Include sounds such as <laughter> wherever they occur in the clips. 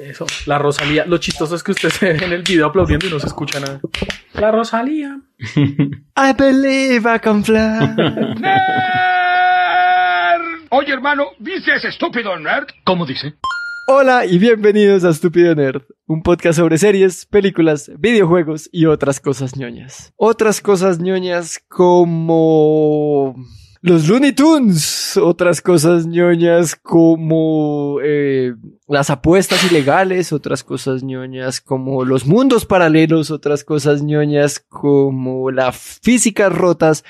Eso, la Rosalía. Lo chistoso es que usted se ve en el video aplaudiendo y no se escucha nada. La Rosalía. <laughs> I believe I can fly. Oye, hermano, ¿viste ese estúpido nerd? ¿Cómo dice? Hola y bienvenidos a Estúpido Nerd, un podcast sobre series, películas, videojuegos y otras cosas ñoñas. Otras cosas ñoñas como los Looney Tunes, otras cosas ñoñas como eh, las apuestas ilegales, otras cosas ñoñas como los mundos paralelos, otras cosas ñoñas como las físicas rotas,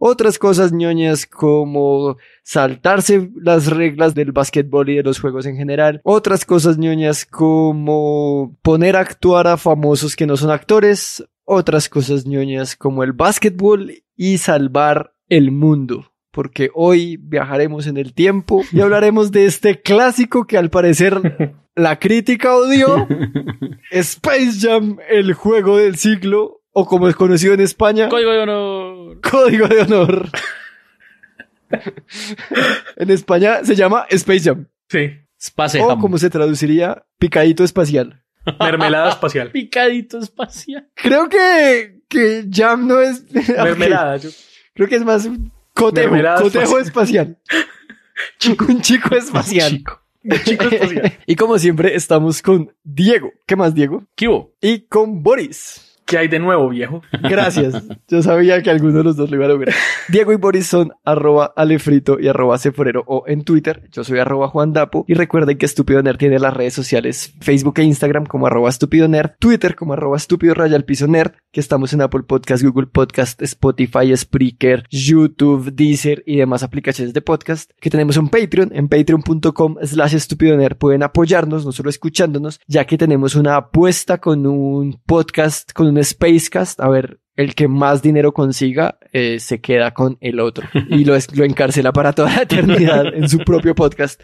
otras cosas ñoñas como saltarse las reglas del básquetbol y de los juegos en general, otras cosas ñoñas como poner a actuar a famosos que no son actores, otras cosas ñoñas como el básquetbol y salvar el mundo porque hoy viajaremos en el tiempo y hablaremos de este clásico que al parecer la crítica odió, <laughs> Space Jam, el juego del siglo, o como es conocido en España, Código de Honor. Código de Honor. en España se llama Space Jam. Sí. Space O como se traduciría, picadito espacial. Mermelada espacial. <laughs> Picadito espacial. Creo que, que Jam no es... <laughs> Mermelada. Yo... Creo que es más Cotejo, cotejo espacial. <laughs> un chico espacial. Chico <laughs> espacial. y como siempre, estamos con Diego. ¿Qué más, Diego? Kibo. Y con Boris. ¿Qué hay de nuevo, viejo? Gracias. Yo sabía que alguno de los dos lo iba a lograr. Diego y Boris son arroba alefrito y arroba o en Twitter. Yo soy arroba Juan Y recuerden que Estúpido Nerd tiene las redes sociales Facebook e Instagram como arroba Estúpido Nerd, Twitter como arroba Estúpido Nerd, que estamos en Apple Podcast, Google Podcast, Spotify, Spreaker, YouTube, Deezer y demás aplicaciones de podcast. Que tenemos un Patreon en patreon.com slash Nerd. Pueden apoyarnos, no solo escuchándonos, ya que tenemos una apuesta con un podcast, con un Spacecast, a ver, el que más dinero consiga eh, se queda con el otro y lo, encarcela para toda la eternidad en su propio podcast.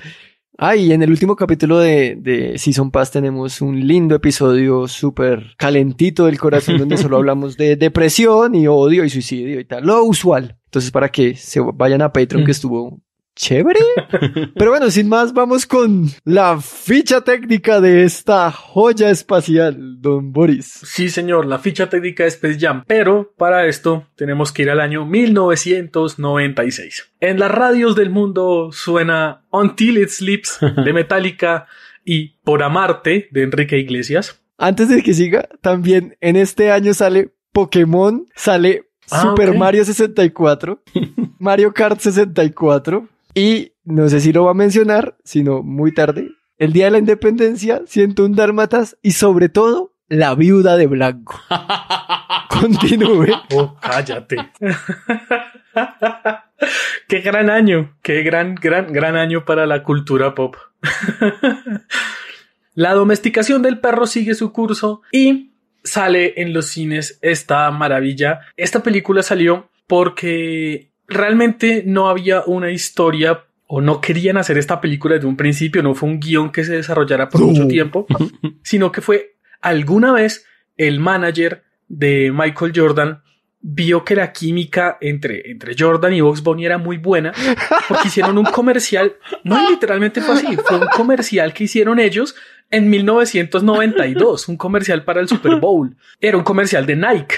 Ah, y en el último capítulo de, de Season Pass tenemos un lindo episodio súper calentito del corazón donde solo hablamos de depresión y odio y suicidio y tal, lo usual. Entonces, para que se vayan a Patreon, que mm. estuvo chévere. <laughs> Pero bueno, sin más, vamos con la ficha técnica de esta joya espacial, don Boris. Sí, señor, la ficha técnica de Space Jam, pero para esto tenemos que ir al año 1996. En las radios del mundo suena Until It Sleeps de <laughs> Metallica y Por Amarte de Enrique Iglesias. Antes de que siga, también en este año sale Pokémon, sale ah, Super Mario 64, <laughs> Mario Kart 64, y no sé si lo va a mencionar, sino muy tarde. El día de la independencia, siento un dármatas, y sobre todo la viuda de blanco. <laughs> Continúe. Oh, cállate. <laughs> qué gran año, qué gran, gran, gran año para la cultura pop. <laughs> la domesticación del perro sigue su curso y sale en los cines esta maravilla. Esta película salió porque realmente no había una historia o no querían hacer esta película desde un principio, no fue un guión que se desarrollara por mucho tiempo, <laughs> sino que fue alguna vez el manager de Michael Jordan vio que la química entre, entre Jordan y Box Bunny era muy buena porque hicieron un comercial, muy literalmente fue así, fue un comercial que hicieron ellos en 1992, un comercial para el Super Bowl. Era un comercial de Nike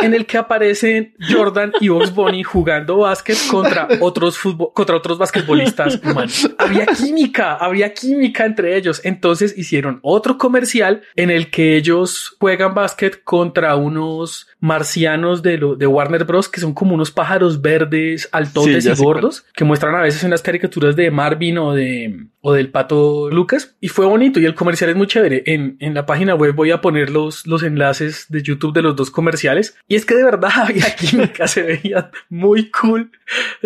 en el que aparecen Jordan y Box Bunny jugando básquet contra otros fútbol, contra otros basquetbolistas humanos. Había química, había química entre ellos. Entonces hicieron otro comercial en el que ellos juegan básquet contra unos marcianos de, de Warner Bros. que son como unos pájaros verdes, altotes y gordos, que muestran a veces unas caricaturas de Marvin o de o del pato Lucas y fue bonito y el comercial es muy chévere. En, la página web voy a poner los enlaces de YouTube de los dos comerciales y es que de verdad <laughs> había química, se veían muy cool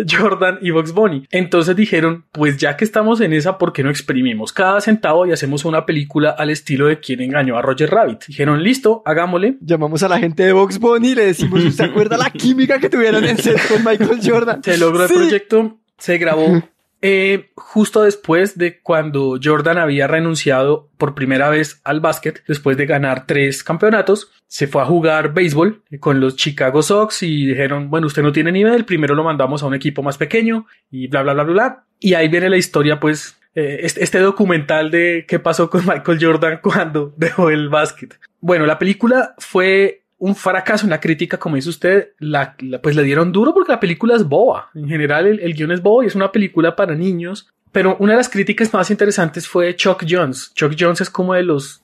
Jordan y Box Bunny. Entonces dijeron, pues ya que estamos en esa, ¿por qué no exprimimos cada centavo y hacemos una película al estilo de quien engañó a Roger Rabbit? Dijeron, listo, hagámosle. Llamamos a la gente de Box Bunny y le decimos, ¿usted acuerda la química que tuvieron en set con Michael Jordan? Se logró el proyecto, se grabó <laughs> Eh, justo después de cuando Jordan había renunciado por primera vez al básquet, después de ganar tres campeonatos, se fue a jugar béisbol con los Chicago Sox y dijeron, bueno, usted no tiene nivel, primero lo mandamos a un equipo más pequeño y bla, bla, bla, bla, Y ahí viene la historia, pues, eh, este documental de qué pasó con Michael Jordan <laughs> cuando dejó el básquet. Bueno, la película fue un fracaso en la crítica, como dice usted, la, la, pues le dieron duro porque la película es boba. En general, el, guión es bobo y es una película para niños. Pero una de las críticas más interesantes fue Chuck Jones. Chuck Jones es como de los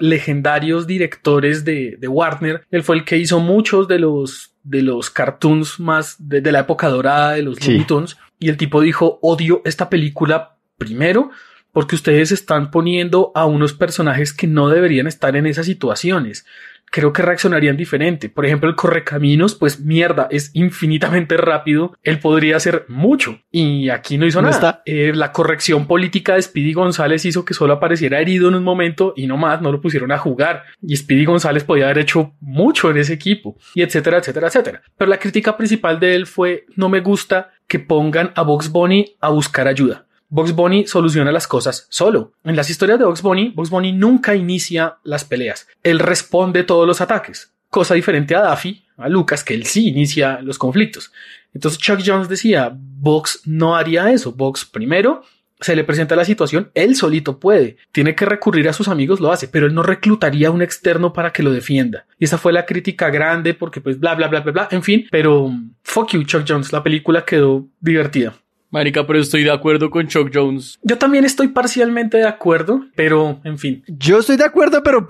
legendarios directores de, de, Warner. Él fue el que hizo muchos de los, de los cartoons más de, la época dorada de los Looney Tunes. Y el tipo dijo, odio esta película primero porque ustedes están poniendo a unos personajes que no deberían estar en esas situaciones creo que reaccionarían diferente. Por ejemplo, el correcaminos, pues mierda, es infinitamente rápido. Él podría hacer mucho y aquí no hizo nada. Eh, la corrección política de Speedy González hizo que solo apareciera herido en un momento y no más, no lo pusieron a jugar. Y Speedy González podía haber hecho mucho en ese equipo y etcétera, etcétera, etcétera. Pero la crítica principal de él fue no me gusta que pongan a Box Bunny a buscar ayuda. Box Bunny soluciona las cosas solo. En las historias de Box Bunny, Box Bunny nunca inicia las peleas. Él responde todos los ataques. Cosa diferente a Daffy, a Lucas, que él sí inicia los conflictos. Entonces Chuck Jones decía, Box no haría eso. Box primero se le presenta la situación, él solito puede, tiene que recurrir a sus amigos, lo hace, pero él no reclutaría a un externo para que lo defienda. Y esa fue la crítica grande porque pues bla, bla, bla, bla, bla, en fin, pero fuck you, Chuck Jones, la película quedó divertida. Marica, pero estoy de acuerdo con Chuck Jones. Yo también estoy parcialmente de acuerdo, pero en fin. Yo estoy de acuerdo, pero.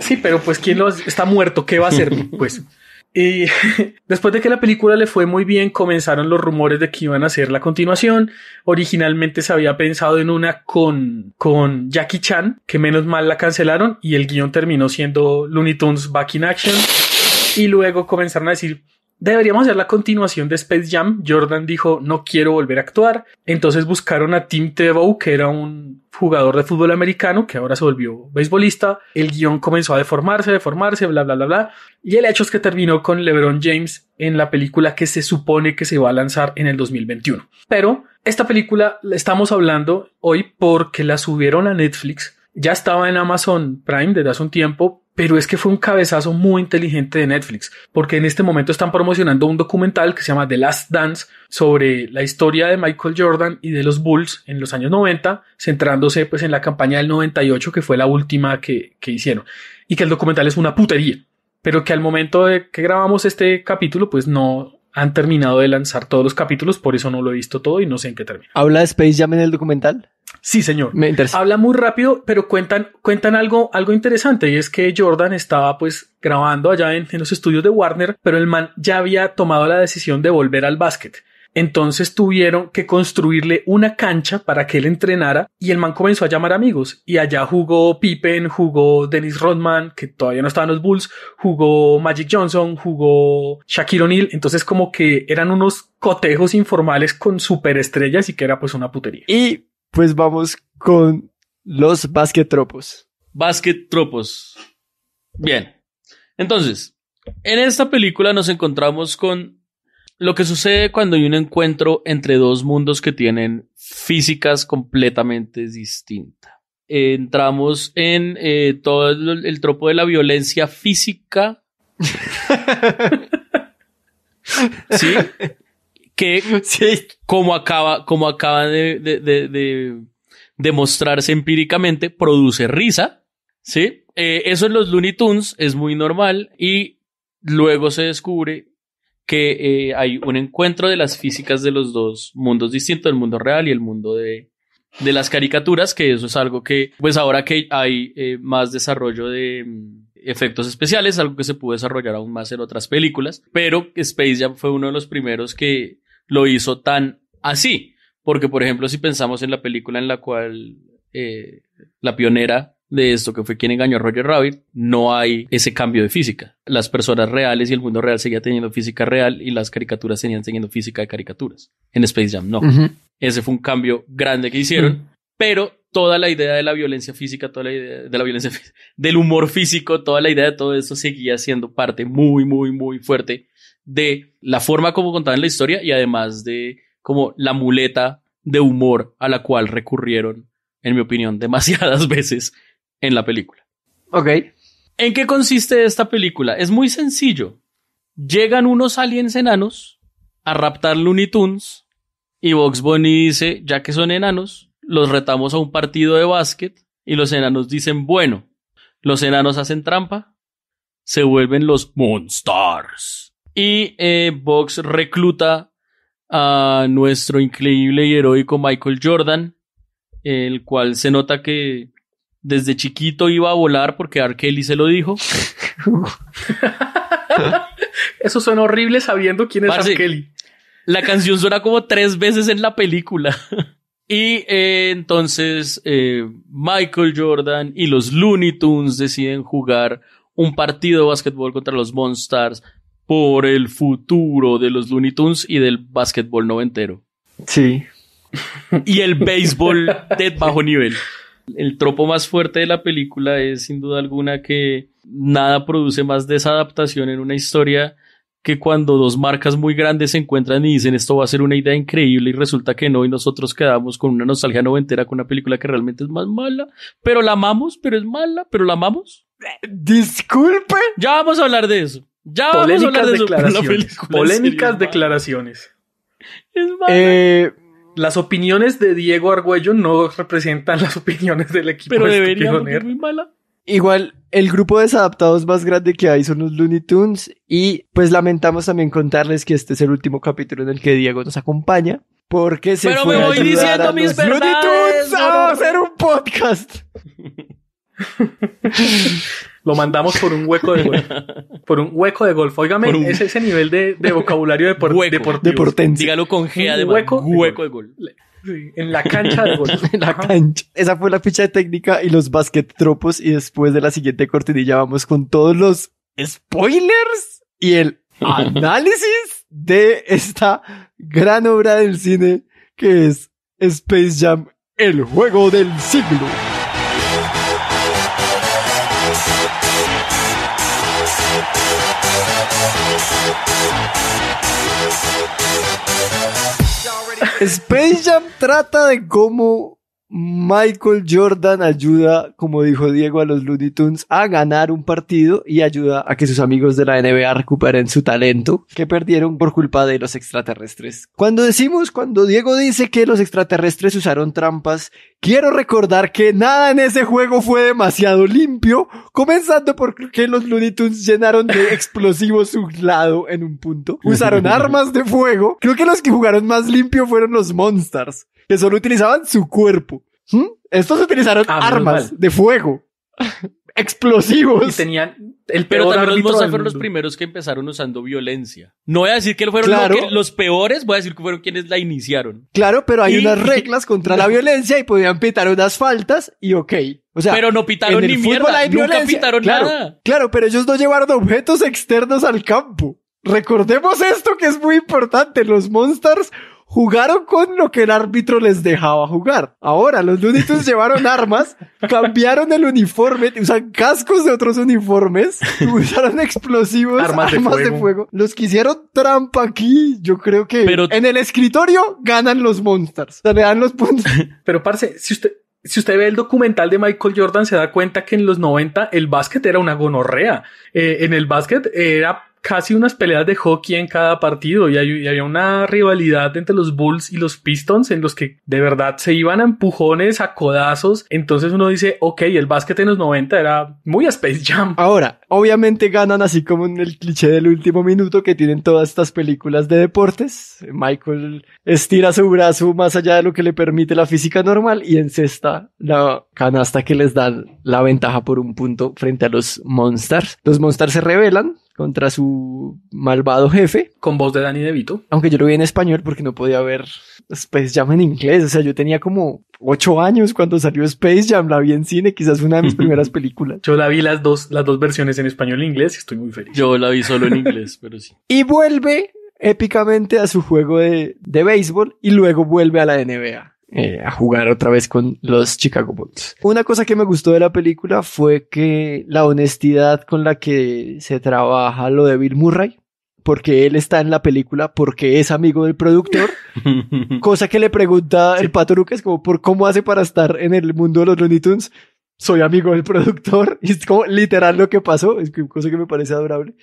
Sí, pero pues quién lo está muerto, ¿qué va a hacer? <laughs> Pues. Y <laughs> después de que la película le fue muy bien, comenzaron los rumores de que iban a hacer la continuación. Originalmente se había pensado en una con, con Jackie Chan, que menos mal la cancelaron y el guión terminó siendo Looney Tunes Back in Action. Y luego comenzaron a decir, Deberíamos hacer la continuación de Space Jam. Jordan dijo, no quiero volver a actuar. Entonces buscaron a Tim Tebow, que era un jugador de fútbol americano, que ahora se volvió beisbolista. El guión comenzó a deformarse, deformarse, bla, bla, bla, bla. Y el hecho es que terminó con LeBron James en la película que se supone que se va a lanzar en el 2021. Pero esta película la estamos hablando hoy porque la subieron a Netflix. Ya estaba en Amazon Prime desde hace un tiempo, pero es que fue un cabezazo muy inteligente de Netflix, porque en este momento están promocionando un documental que se llama The Last Dance sobre la historia de Michael Jordan y de los Bulls en los años 90, centrándose pues en la campaña del 98 que fue la última que, que hicieron, y que el documental es una putería, pero que al momento de que grabamos este capítulo pues no han terminado de lanzar todos los capítulos, por eso no lo he visto todo y no sé en qué termina. ¿Habla de Space Jam en el documental? Sí, señor. Me interesa. Habla muy rápido, pero cuentan, cuentan algo, algo interesante y es que Jordan estaba pues grabando allá en, los estudios de Warner, pero el man ya había tomado la decisión de volver al básquet. Entonces tuvieron que construirle una cancha para que él entrenara y el man comenzó a llamar amigos. Y allá jugó Pippen, jugó Dennis Rodman, que todavía no estaba en los Bulls, jugó Magic Johnson, jugó Shaquille O'Neal. Entonces como que eran unos cotejos informales con superestrellas y que era pues una putería. Y pues vamos con los basquetropos. Basquetropos. Bien. Entonces, en esta película nos encontramos con lo que sucede cuando hay un encuentro entre dos mundos que tienen físicas completamente distintas. Entramos en eh, todo el, el, tropo de la violencia física. <laughs> ¿Sí? que <laughs> como acaba, como de, demostrarse empíricamente, produce risa. Sí, eh, eso en los Looney Tunes es muy normal y luego se descubre que eh, hay un encuentro de las físicas de los dos mundos distintos, el mundo real y el mundo de, las caricaturas, que eso es algo que, pues ahora que hay eh, más desarrollo de mm, efectos especiales, algo que se pudo desarrollar aún más en otras películas, pero Space Jam fue uno de los primeros que lo hizo tan así. Porque, por ejemplo, si pensamos en la película en la cual eh, la pionera de esto que fue quien engañó a Roger Rabbit, no hay ese cambio de física. Las personas reales y el mundo real seguía teniendo física real y las caricaturas seguían teniendo física de caricaturas. En Space Jam no. Ese fue un cambio grande que hicieron, pero toda la idea de la violencia física, toda la idea de la violencia <laughs> del humor físico, toda la idea de todo eso seguía siendo parte muy muy muy fuerte de la forma como contaban la historia y además de como la muleta de humor a la cual recurrieron, en mi opinión, <laughs> demasiadas veces en la película. Ok. ¿En qué consiste esta película? Es muy sencillo. Llegan unos aliens enanos a raptar Looney Tunes y Box Bunny dice, ya que son enanos, los retamos a un partido de básquet y los enanos dicen, bueno, los enanos hacen trampa, se vuelven los monsters y eh, Vox recluta a nuestro increíble y heroico Michael Jordan, el cual se nota que desde chiquito iba a volar porque R. se lo dijo. <laughs> Eso suena horrible sabiendo quién es La canción suena como tres veces en la película. <laughs> y eh, entonces eh, Michael Jordan y los Looney Tunes deciden jugar un partido de básquetbol contra los Monsters por el futuro de los Looney Tunes y del básquetbol noventero. Sí. <laughs> y el béisbol <laughs> de bajo nivel. El tropo más fuerte de la película es sin duda alguna que nada produce más desadaptación en una historia que cuando dos marcas muy grandes se encuentran y dicen esto va a ser una idea increíble y resulta que no y nosotros quedamos con una nostalgia noventera con una película que realmente es más mala, pero la amamos, pero es mala, pero la amamos. Disculpe. Ya vamos a hablar de eso. Ya declaraciones. polémicas declaraciones. Es eh, las opiniones de Diego Argüello no representan las opiniones del equipo. Pero este debería, ser muy mala. Igual, el grupo de desadaptados más grande que hay son los Looney Tunes y pues lamentamos también contarles que este es el último capítulo en el que Diego nos acompaña porque se Pero fue me voy diciendo a mis los Looney Tunes a hacer un podcast. <laughs> Lo mandamos por un hueco de golf. <laughs> Por un hueco de golf. Óigame, es ese nivel de, vocabulario de hueco, deportivo. Dígalo con G, de Hueco, hueco de golf. en la cancha de golf. <laughs> en la cancha. Esa fue la ficha de técnica y los basket tropos. Y después de la siguiente cortinilla vamos con todos los spoilers y el <laughs> análisis de esta gran obra del cine que es Space Jam, el juego del siglo. Space Jam trata de cómo Michael Jordan ayuda, como dijo Diego, a los Looney Tunes a ganar un partido y ayuda a que sus amigos de la NBA recuperen su talento que perdieron por culpa de los extraterrestres. Cuando decimos, cuando Diego dice que los extraterrestres usaron trampas, quiero recordar que nada en ese juego fue demasiado limpio, comenzando que los Looney Tunes llenaron de <laughs> explosivos su lado en un punto, usaron armas de fuego. Creo que los que jugaron más limpio fueron los Monsters que solo utilizaban su cuerpo. ¿Mm? Estos utilizaron ah, armas de fuego, <laughs> explosivos. Y tenían el Pero también los fueron los primeros que empezaron usando violencia. No voy a decir que fueron los, peores, voy a decir que fueron quienes la iniciaron. Claro, pero hay unas <laughs> reglas contra la violencia y podían pitar unas faltas y ok. O sea, pero no pitaron ni mierda, hay nunca pitaron nada. Claro, pero ellos no llevaron objetos externos al campo. Recordemos esto que es muy importante. Los Monsters jugaron con lo que el árbitro les dejaba jugar. Ahora, los lunitos <laughs> llevaron armas, cambiaron el uniforme, usan cascos de otros uniformes, <laughs> usaron explosivos, armas, de, fuego. Los que hicieron trampa aquí, yo creo que en el escritorio ganan los Monsters. Se le dan los puntos. <laughs> Pero, parce, si usted, si usted ve el documental de Michael Jordan, se da cuenta que en los 90 el básquet era una gonorrea. Eh, en el básquet era casi unas peleas de hockey en cada partido y, había una rivalidad entre los Bulls y los Pistons en los que de verdad se iban a empujones, a codazos. Entonces uno dice, ok, el básquet en los 90 era muy a Space Jam. Ahora, obviamente ganan así como en el cliché del último minuto que tienen todas estas películas de deportes. Michael estira su brazo más allá de lo que le permite la física normal y encesta la canasta que les da la ventaja por un punto frente a los Monsters. Los Monsters se revelan, contra su malvado jefe. Con voz de Danny DeVito. Aunque yo lo vi en español porque no podía ver Space Jam en inglés. O sea, yo tenía como ocho años cuando salió Space Jam. La vi en cine, quizás una de mis <laughs> primeras películas. Yo la vi las dos, las dos versiones en español e inglés estoy muy feliz. Yo la vi solo en inglés, <laughs> pero sí. Y vuelve épicamente a su juego de, de béisbol y luego vuelve a la NBA. Eh, a jugar otra vez con los Chicago Bulls. Una cosa que me gustó de la película fue que la honestidad con la que se trabaja lo de Bill Murray, porque él está en la película, porque es amigo del productor, <laughs> cosa que le pregunta el Pato Lucas como por cómo hace para estar en el mundo de los Looney Tunes. Soy amigo del productor <laughs> y es como literal lo que pasó, es cosa que me parece adorable.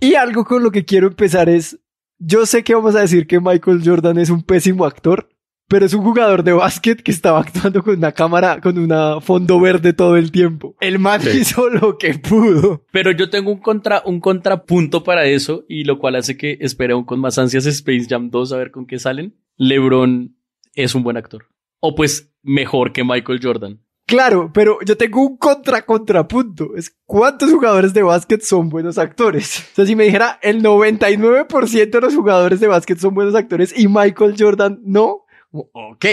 Y algo con lo que quiero empezar es, yo sé que vamos a decir que Michael Jordan es un pésimo actor, pero es un jugador de básquet que estaba actuando con una cámara, con un fondo verde todo el tiempo. El man hizo lo que pudo. Pero yo tengo un contra, un contrapunto para eso y lo cual hace que espere aún con más ansias Space Jam 2 a ver con qué salen. LeBron es un buen actor. O pues mejor que Michael Jordan. Claro, pero yo tengo un contra contrapunto. Es cuántos jugadores de básquet son buenos actores. O sea, si me dijera el 99% de los jugadores de básquet son buenos actores y Michael Jordan no, Ok.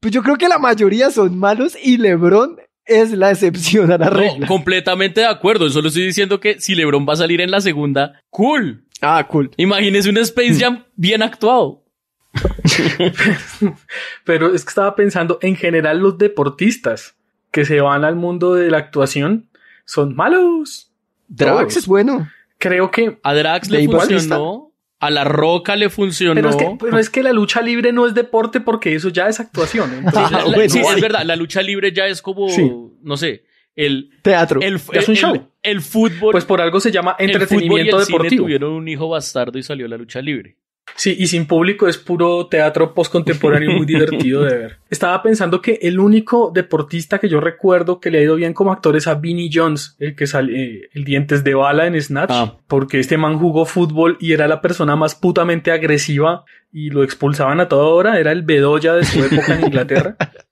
Pues yo creo que la mayoría son malos y LeBron es la excepción a la regla. completamente de acuerdo. Solo estoy diciendo que si LeBron va a salir en la segunda, cool. Ah, cool. Imagínese un Space Jam <laughs> bien actuado. <laughs> Pero es que estaba pensando, en general los deportistas que se van al mundo de la actuación son malos. Drax es bueno. Creo que a Drax le funcionó. A la roca le funcionó. Pero es, que, la lucha libre no es deporte porque eso ya es actuación. sí, pues es verdad, la lucha libre ya es como, no sé, el teatro. es un show. El, fútbol. Pues por algo se llama entretenimiento el y deportivo. Cine tuvieron un hijo bastardo y salió la lucha libre. Sí, y sin público es puro teatro postcontemporáneo muy divertido de ver. <laughs> Estaba pensando que el único deportista que yo recuerdo que le ha ido bien como actor es a Vinnie Jones, el que sale eh, el dientes de bala en Snatch, ah. porque este man jugó fútbol y era la persona más putamente agresiva y lo expulsaban a toda hora, era el bedoya de su época en Inglaterra. <laughs>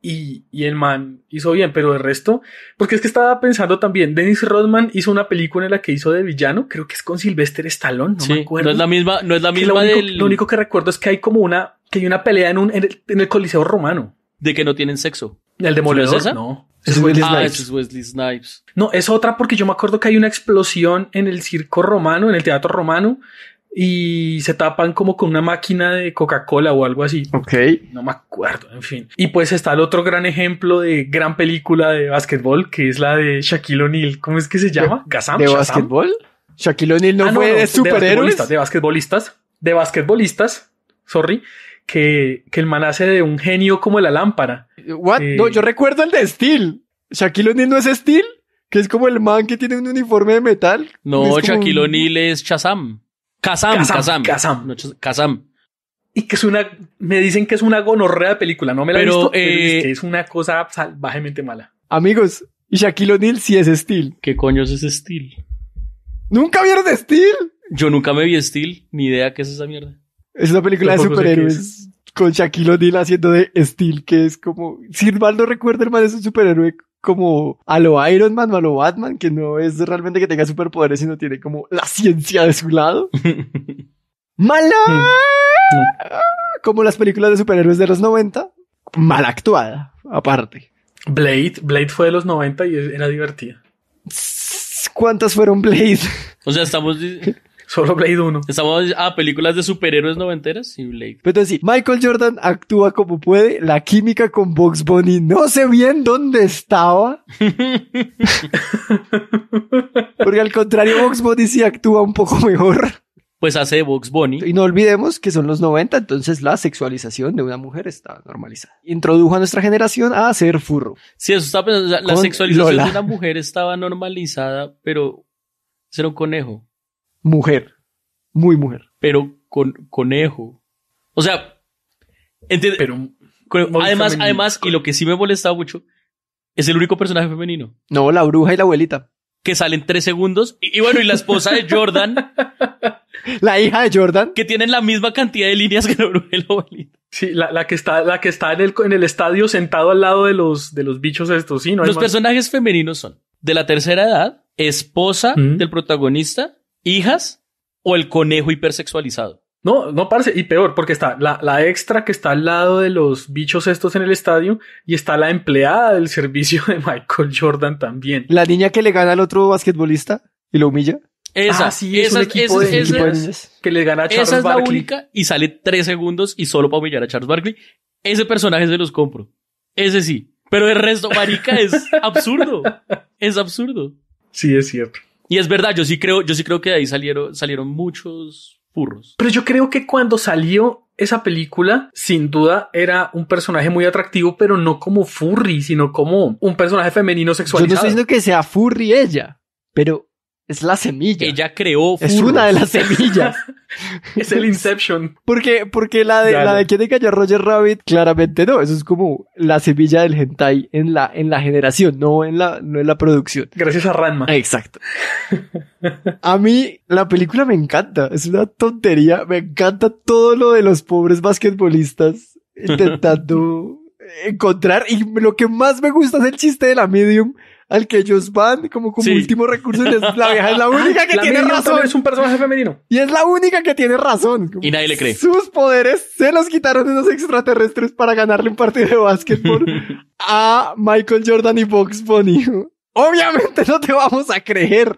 Y, el man hizo bien, pero el resto, porque es que estaba pensando también, Dennis Rodman hizo una película en la que hizo de villano, creo que es con Sylvester Stallone, no me acuerdo. No es la misma, no es la misma lo único, que recuerdo es que hay como una, que hay una pelea en un, en el, Coliseo Romano. De que no tienen sexo. ¿El de ¿Es No. Ah, es Wesley Snipes. No, es otra porque yo me acuerdo que hay una explosión en el circo romano, en el teatro romano, y se tapan como con una máquina de Coca-Cola o algo así. Ok. No me acuerdo, en fin. Y pues está el otro gran ejemplo de gran película de básquetbol, que es la de Shaquille O'Neal. ¿Cómo es que se llama? ¿Gazam? ¿De, básquetbol? Shaquille O'Neal no, ah, fue de superhéroes. De basquetbolistas, de basquetbolistas, de sorry. Que, el man hace de un genio como la lámpara. What? no, eh, yo recuerdo el de Steel. Shaquille O'Neal no es Steel, que es como el man que tiene un uniforme de metal. No, Shaquille O'Neal es Shazam. Kazam, Kazam. Kazam. Kazam. Y que es una, me dicen que es una gonorrea de película, no me la he visto, pero eh, es, una cosa salvajemente mala. Amigos, y Shaquille O'Neal sí es Steel. ¿Qué coño es ese Steel? ¿Nunca vieron Steel? Yo nunca me vi Steel, ni idea qué es esa mierda. Es una película de superhéroes con Shaquille O'Neal haciendo de Steel, que es como, si mal no recuerdo, hermano, es un superhéroe como a lo Iron Man o a lo Batman, que no es realmente que tenga superpoderes, sino tiene como la ciencia de su lado. <laughs> ¡Mala! Mm. Ah, como las películas de superhéroes de los 90, mal actuada, aparte. Blade, Blade fue de los 90 y era divertida. ¿Cuántas fueron Blade? O sea, estamos <laughs> Solo Blade 1. Estamos a películas de superhéroes noventeras y Blade. Pero sí, Michael Jordan actúa como puede. La química con Box Bunny no sé bien dónde estaba. <laughs> Porque al contrario, Box Bunny sí actúa un poco mejor pues hace Box Bunny. Y no olvidemos que son los 90, entonces la sexualización de una mujer estaba normalizada. Introdujo a nuestra generación a hacer furro. Sí, eso está pensando. la sexualización de una mujer estaba normalizada, pero ser un conejo mujer, muy mujer. Pero con conejo. O sea, pero, además, además, y lo que sí me molestaba mucho, es el único personaje femenino. No, la bruja y la abuelita. Que salen tres segundos. Y, bueno, y la esposa de Jordan. <laughs> la hija de Jordan. Que tienen la misma cantidad de líneas que la bruja y la abuelita. Sí, la, que está, la que está en, el, en el estadio sentado al lado de los, de bichos estos, no Los personajes femeninos son de la tercera edad, esposa del protagonista hijas o el conejo hipersexualizado. No, no parece. Y peor, porque está la, extra que está al lado de los bichos estos en el estadio y está la empleada del <laughs> servicio de Michael Jordan también. La niña que le gana al otro basquetbolista y lo humilla. Esa, ah, es un equipo, que le gana a Charles La única y sale tres segundos y solo para humillar a Charles Barkley. Ese personaje se los compro. Ese sí. Pero el resto, marica, es <laughs> absurdo. Es absurdo. Sí, es cierto. Y es verdad, yo sí creo, yo sí creo que de ahí salieron, salieron muchos furros. Pero yo creo que cuando salió esa película, sin duda era un personaje muy atractivo, pero no como furry, sino como un personaje femenino sexualizado. Yo no estoy diciendo que sea furry ella, pero es la semilla. Ella creó. Es una de las semillas. <laughs> es el Inception. Porque, porque la de, la de quién engañó Roger Rabbit, claramente no. Eso es como la semilla del hentai en la, en la generación, no en la, no en la producción. Gracias a Ranma. Ah, exacto. a mí, la película me encanta. Es una tontería. Me encanta todo lo de los pobres basquetbolistas intentando <laughs> encontrar. Y lo que más me gusta es el chiste de la medium al que ellos van como como último recurso. Y la vieja es la <laughs> única que tiene razón. Es un personaje femenino. Y es la única que tiene razón. Y nadie le cree. Sus poderes se los quitaron unos extraterrestres para ganarle un partido de básquetbol <laughs> a Michael Jordan y Box Bunny. Obviamente no te vamos a creer.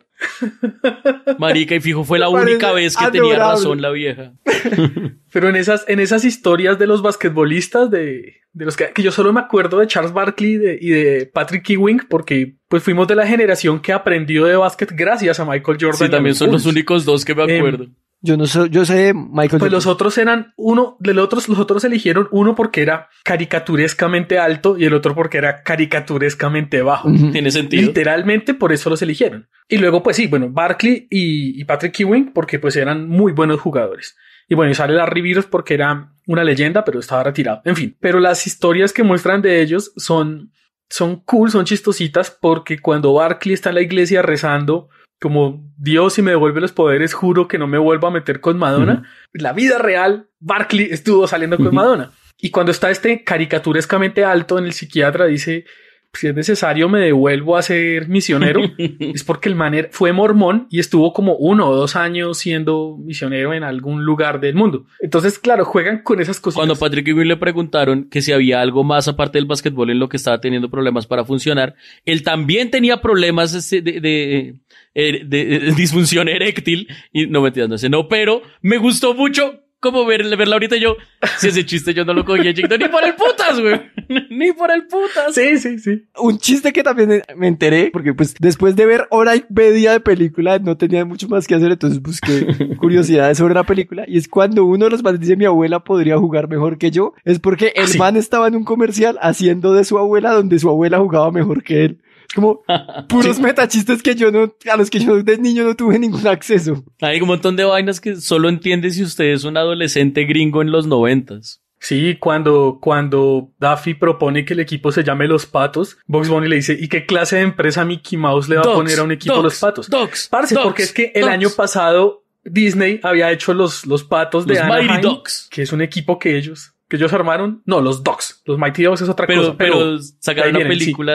<laughs> Marica, y fijo, fue la única vez que tenía razón la vieja. <laughs> Pero en esas, en esas historias de los basquetbolistas, de, los que, yo solo me acuerdo de Charles Barkley y de Patrick Ewing, porque pues fuimos de la generación que aprendió de básquet gracias a Michael Jordan. Sí, también son los únicos dos que me em, acuerdo. Yo no sé, yo sé Michael. Pues los otros eran uno, de los otros, los otros eligieron uno porque era caricaturescamente alto y el otro porque era caricaturescamente bajo. Tiene sentido. Literalmente por eso los eligieron. Y luego, pues sí, bueno, Barkley y, Patrick Ewing porque pues eran muy buenos jugadores. Y bueno, y sale Larry Virus porque era una leyenda, pero estaba retirado. En fin, pero las historias que muestran de ellos son, son cool, son chistositas porque cuando Barkley está en la iglesia rezando, como Dios, si me devuelve los poderes, juro que no me vuelvo a meter con Madonna. La vida real, Barclay estuvo saliendo con Madonna. Y cuando está este caricaturescamente alto en el psiquiatra, dice, si es necesario me devuelvo a ser misionero, <laughs> es porque el maner fue mormón y estuvo como uno o dos años siendo misionero en algún lugar del mundo. Entonces, claro, juegan con esas cosas. Cuando Patrick Ewing le preguntaron que si había algo más aparte del básquetbol en lo que estaba teniendo problemas para funcionar, él también tenía problemas de Er, de, disfunción eréctil. Y no metía no sé, no, pero me gustó mucho como verla ahorita yo. Si ese chiste yo no lo cogí, ni por el putas, güey. <laughs> ni por el putas. Sí, sí, sí. Un chiste que también me enteré, porque pues después de ver hora y media de película, no tenía mucho más que hacer, entonces busqué <laughs> curiosidades sobre la película. Y es cuando uno de los más dice, mi abuela podría jugar mejor que yo, es porque el man ah, estaba en un comercial haciendo de su abuela donde su abuela jugaba mejor que él. Como <laughs> puros metachistes que yo no, a los que yo de niño no tuve ningún acceso. Hay un montón de vainas que solo entiende si usted es un adolescente gringo en los noventas. Sí, cuando, cuando Daffy propone que el equipo se llame Los Patos, Box Bunny le dice, ¿y qué clase de empresa Mickey Mouse le va a poner a un equipo Los Patos? Parce, porque es que el año pasado Disney había hecho los, los Patos de los Dogs. que es un equipo que ellos que ellos armaron. No, los docs Los Mighty Dogs es otra cosa. Pero, sacaron una película,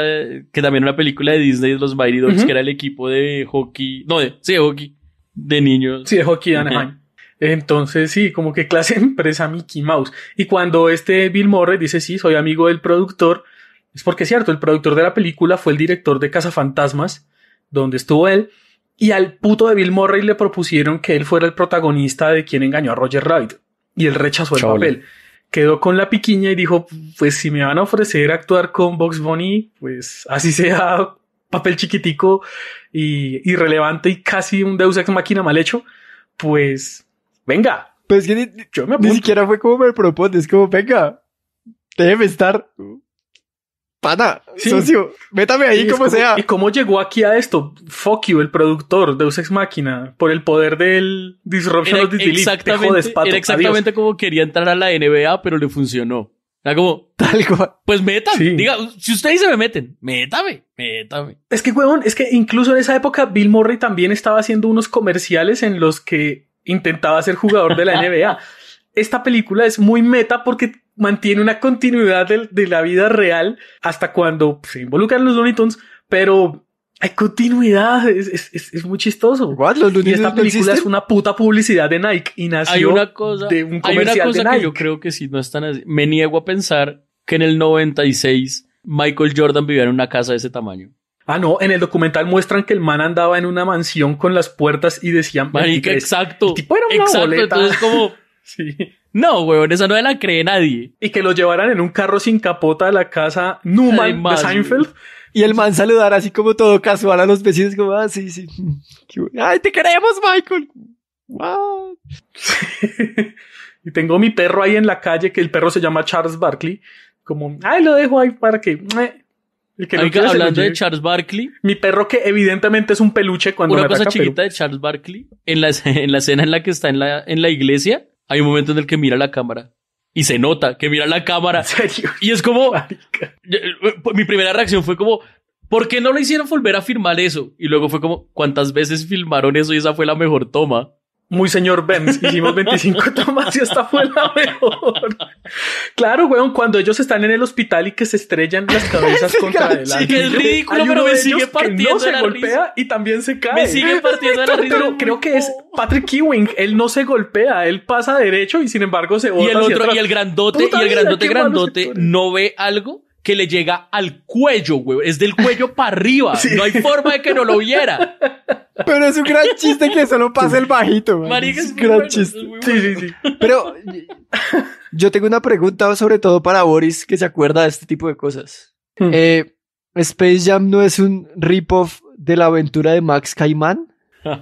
que también una película de Disney, los Mighty Dogs, que era el equipo de hockey. No, de, sí, de hockey. De niños. Sí, de hockey de Anaheim. Entonces, sí, como que clase <laughs> empresa Mickey Mouse. Y cuando este Bill Murray dice, sí, soy amigo del productor, es porque es cierto, el productor de la película fue el director de Fantasmas... donde estuvo él, y al puto de Bill Murray le propusieron que él fuera el protagonista de quien engañó a Roger Rabbit, y él rechazó el papel quedó con la piquiña y dijo, pues si me van a ofrecer actuar con Box Bunny, pues así <laughs> sea papel chiquitico y irrelevante y casi un Deus Ex Máquina mal hecho, pues venga. Pues que ni, yo ni siquiera fue como me es como venga, debe estar. Pana, socio, métame ahí como, sea. ¿Y cómo llegó aquí a esto? Fuck you, el productor, de Usex Máquina, por el poder del Disruption of Exactamente, exactamente como quería entrar a la NBA, pero le funcionó. Era como, tal cual. Pues métame. Diga, si ustedes se me meten, métame, métame. Es que, huevón, es que incluso en esa época Bill Murray también estaba haciendo unos comerciales en los que intentaba ser jugador de la NBA. <laughs> Esta película es muy meta porque mantiene una continuidad de, la vida real hasta cuando se involucran los Looney Tunes, pero hay continuidad, es, es, es muy chistoso. los y esta película es una puta publicidad de Nike y nació hay una cosa, de un hay una cosa Que yo creo que si no están así. Me niego a pensar que en el 96 Michael Jordan vivía en una casa de ese tamaño. Ah, no, en el documental muestran que el man andaba en una mansión con las puertas y decían. exacto. El tipo era una como. <laughs> sí. No, weón, esa no la cree nadie. Y que lo llevaran en un carro sin capota a la casa Newman de Seinfeld. Y el man saludar así como todo casual a los vecinos, como, ah, sí, sí. <laughs> Ay, te queremos, Michael. <laughs> y tengo mi perro ahí en la calle, que el perro se llama Charles Barkley. Como, ay, lo dejo ahí para que. El que hablando de Charles Barkley. Mi perro que evidentemente es un peluche cuando Una cosa chiquita de Charles Barkley. <laughs> En la, escena en la que está en la iglesia, hay un momento en el que mira la cámara y se nota que mira la cámara. Y es como. Eh, mi primera reacción fue como. ¿Por qué no le hicieron volver a filmar eso? Y luego fue como, ¿cuántas veces filmaron eso y esa fue la mejor toma? Muy señor Benz, hicimos 25 <laughs> tomas y esta fue la mejor. Claro, weón, cuando ellos están en el hospital y que se estrellan las <laughs> cabezas contra el sí, es ridículo, pero me sigue partiendo no se golpea y también se cae. Me sigue partiendo la risa. Pero creo que es Patrick Ewing, él no se golpea, él pasa derecho y sin embargo se bota Y el otro, y el grandote, y el grandote, grandote, no ve algo que le llega al cuello, güey. Es del cuello para arriba. No hay forma de que no lo viera. Pero es un gran chiste que solo pase el bajito. güey. es, un gran chiste. Sí, sí, sí. Pero <laughs> yo tengo una pregunta sobre todo para Boris, que se acuerda de este tipo de cosas. Hmm. Eh, ¿Space Jam no es un rip-off de la aventura de Max Caimán?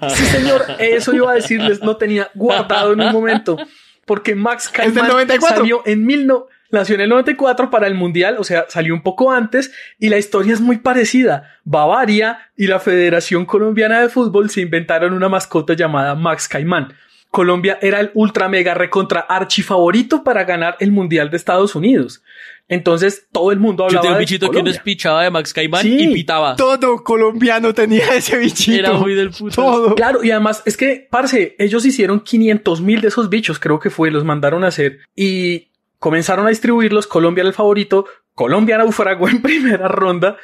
Sí, señor, eso iba a decirles, no tenía guardado en un momento. Porque Max Caimán salió en mil no, Nació en el 94 para el Mundial, o sea, salió un poco antes y la historia es muy parecida. Bavaria y la Federación Colombiana de Fútbol se inventaron una mascota llamada Max Caimán. Colombia era el ultra mega recontra archifavorito para ganar el Mundial de Estados Unidos. Entonces todo el mundo hablaba Yo un bichito de que de Max Caimán y pitaba. Todo colombiano tenía ese bichito. Era muy del puto. Todo. Claro, y además es que, parce, ellos hicieron 500 mil de esos bichos, creo que fue, los mandaron a hacer. Y Comenzaron a distribuirlos, Colombia era el favorito, Colombia naufragó <laughs> en primera ronda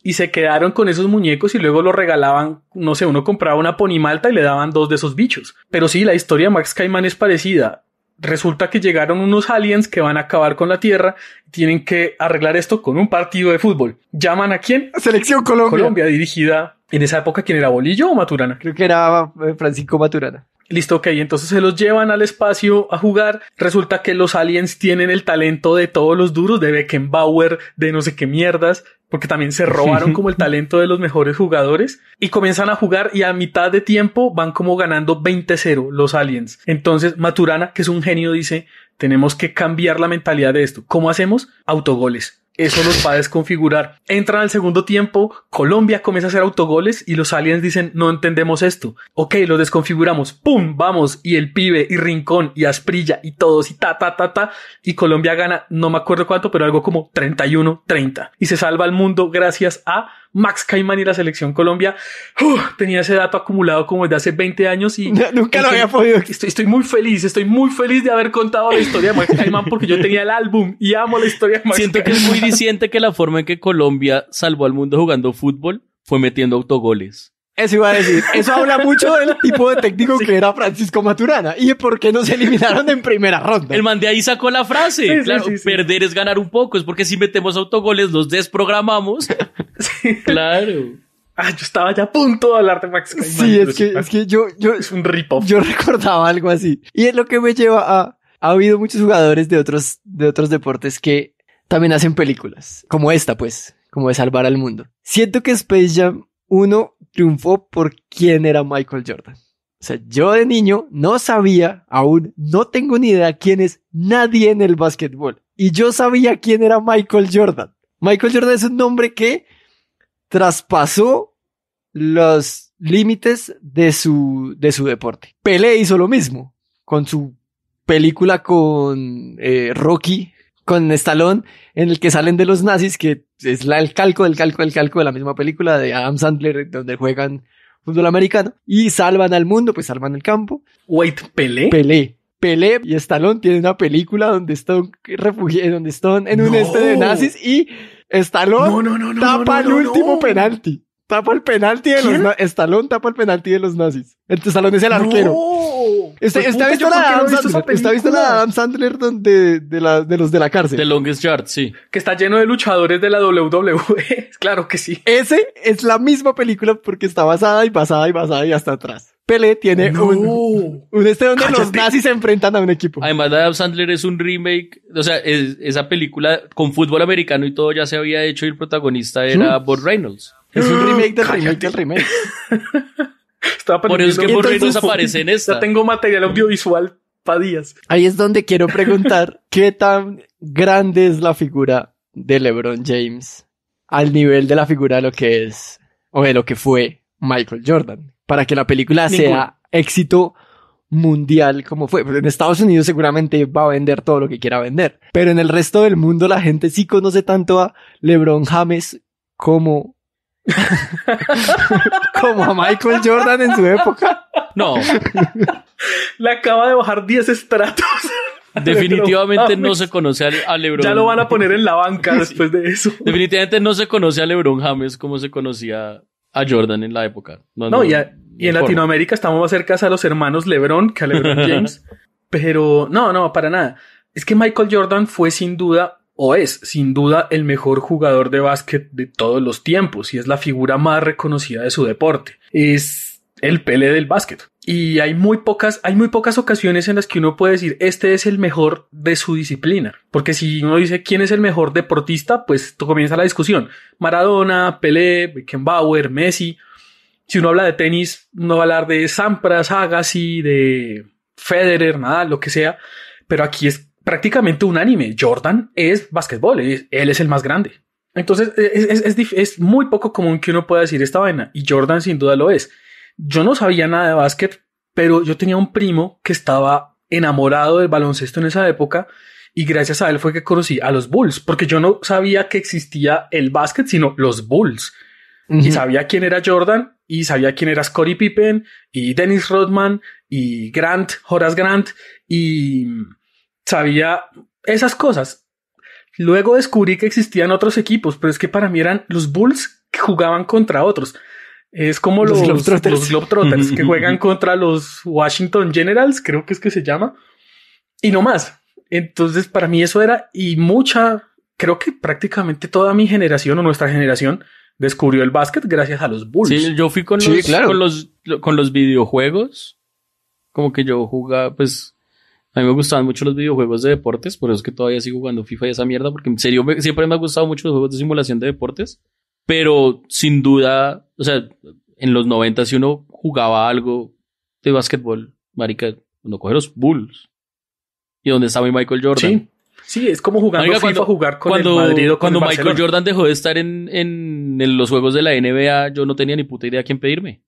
y se quedaron con esos muñecos y luego los regalaban, no sé, uno compraba una ponimalta y le daban dos de esos bichos. Pero sí, la historia de Max Caimán es parecida. Resulta que llegaron unos aliens que van a acabar con la Tierra, tienen que arreglar esto con un partido de fútbol. ¿Llaman a quién? Selección Colombia. Colombia, dirigida en esa época, ¿quién era Bolillo o Maturana? Creo que era eh, Francisco Maturana. Listo, ok, entonces se los llevan al espacio a jugar. Resulta que los aliens tienen el talento de todos los duros, de Beckenbauer, de no sé qué mierdas, porque también se robaron <laughs> como el talento de los mejores jugadores y comienzan a jugar y a mitad de tiempo van como ganando 20-0 los aliens. Entonces Maturana, que es un genio, dice, tenemos que cambiar la mentalidad de esto. ¿Cómo hacemos? Autogoles eso los va a desconfigurar. Entran al segundo tiempo, Colombia comienza a hacer autogoles y los aliens dicen, no entendemos esto. Ok, lo desconfiguramos, ¡pum! Vamos, y el pibe, y Rincón, y Asprilla, y todos, y ta, ta, ta, ta, y Colombia gana, no me acuerdo cuánto, pero algo como 31-30. Y se salva el mundo gracias a Max Caimán y la selección Colombia. ¡uh! tenía ese dato acumulado como desde hace 20 años y nunca lo había podido. Estoy, muy feliz, estoy muy feliz de haber contado la historia de Max Caimán porque yo tenía el álbum y amo la historia de Max Siento que es muy diciente que la forma en que Colombia salvó al mundo jugando fútbol fue metiendo autogoles. Eso iba a decir. Eso habla mucho del tipo de técnico que era Francisco Maturana y de por qué no se eliminaron en primera ronda. El man de ahí sacó la frase. claro, perder es ganar un poco. Es porque si metemos autogoles, los desprogramamos <laughs> Claro. Ah, yo estaba ya a punto de hablar de Max Sí, es que, yo, yo. Es un Yo recordaba algo así. Y es lo que me lleva a. Ha habido muchos jugadores de otros, de otros deportes que también hacen películas. Como esta, pues. Como de salvar al mundo. Siento que Space Jam 1 triunfó por quién era Michael Jordan. O sea, yo de niño no sabía, aún no tengo ni idea quién es nadie en el básquetbol. Y yo sabía quién era Michael Jordan. Michael Jordan es un nombre que traspasó los límites de su, de su deporte. Pelé hizo lo mismo con su película con eh, Rocky, con Stallone, en el que salen de los nazis, que es la, el calco del calco del calco de la misma película de Adam Sandler, donde juegan fútbol americano y salvan al mundo, pues salvan el campo. Wait, Pelé. Pelé. Pelé y Stallone tienen una película donde están donde están en un este de nazis y Estalón tapa el último penalti. Tapa el penalti de los Estalón tapa el penalti de los nazis. El Estalón es el arquero. está, pues ¿este ¿Este visto la Adam Sandler, Adam Sandler de, la, de los de la cárcel. The Longest Yard, sí. Que está lleno de luchadores de la WWE. <laughs> claro que sí. Ese es la misma película porque está basada y basada y basada y hasta atrás. Pelé tiene un, un este donde los nazis se enfrentan a un equipo. Además, Adam Sandler es un remake, o sea, esa película con fútbol americano y todo ya se había hecho y el protagonista era Bob Reynolds. Es un remake del remake del remake. <laughs> Por eso es que Bob Reynolds aparece en esta. Ya tengo material audiovisual para días. Ahí es donde quiero preguntar <laughs> qué tan grande es la figura de LeBron James al nivel de la figura de lo que es o de lo que fue Michael Jordan para que la película sea éxito mundial como fue. En Estados Unidos seguramente va a vender todo lo que quiera vender, pero en el resto del mundo la gente sí conoce tanto a LeBron James como <laughs> como a Michael Jordan en su época. No. Le <laughs> acaba de bajar 10 estratos. <laughs> Definitivamente no se conoce a LeBron. Ya lo van a poner en la banca después de eso. Definitivamente no se conoce a LeBron James como se conocía a Jordan en la época. No, y en Latinoamérica estamos más cerca a los hermanos LeBron que a <laughs> James. pero no, no, para nada. Es que Michael Jordan fue sin duda, o es sin duda, el mejor jugador de básquet de todos los tiempos y es la figura más reconocida de su deporte. Es el pele del básquet y hay muy pocas, hay muy pocas ocasiones en las que uno puede decir este es el mejor de su disciplina. Porque si uno dice quién es el mejor deportista, pues tú comienza la discusión. Maradona, Pelé, Beckenbauer, Messi. Si uno habla de tenis, uno va a hablar de Sampras, Agassi, de Federer, nada, lo que sea. Pero aquí es prácticamente unánime. Jordan es basquetbol, él es el más grande. Entonces e-, es muy poco común que uno pueda decir esta vaina. Y Jordan sin duda lo es. Yo no sabía nada de básquet, pero yo tenía un primo que estaba enamorado del baloncesto en esa época y gracias a él fue que conocí a los Bulls, porque yo no sabía que existía el básquet, sino los Bulls. Y sabía quién era Jordan y sabía quién era Scottie Pippen y Dennis Rodman y Grant, Horace Grant y sabía esas cosas. Luego descubrí que existían otros equipos, pero es que para mí eran los Bulls que jugaban contra otros. Es como los, los Globetrotters, que juegan <laughs> contra los Washington Generals, creo que es que se llama, y no más. Entonces, para mí eso era, y mucha, creo que prácticamente toda mi generación o nuestra generación descubrió el básquet gracias a los Bulls. Sí, yo fui con, los, los, con los videojuegos, como que yo jugaba, pues a mí me gustaban mucho los videojuegos de deportes, por eso es que todavía sigo jugando FIFA y esa mierda, porque serio siempre me ha gustado mucho los juegos de simulación de deportes pero sin duda, o sea, en los 90 si uno jugaba algo de básquetbol, marica, uno coge los Bulls. Y donde estaba Michael Jordan. Sí. Sí, es como jugando FIFA, jugar con cuando, el Madrid Cuando Michael Jordan dejó de estar en, los juegos de la NBA, yo no tenía ni puta idea a quién pedirme.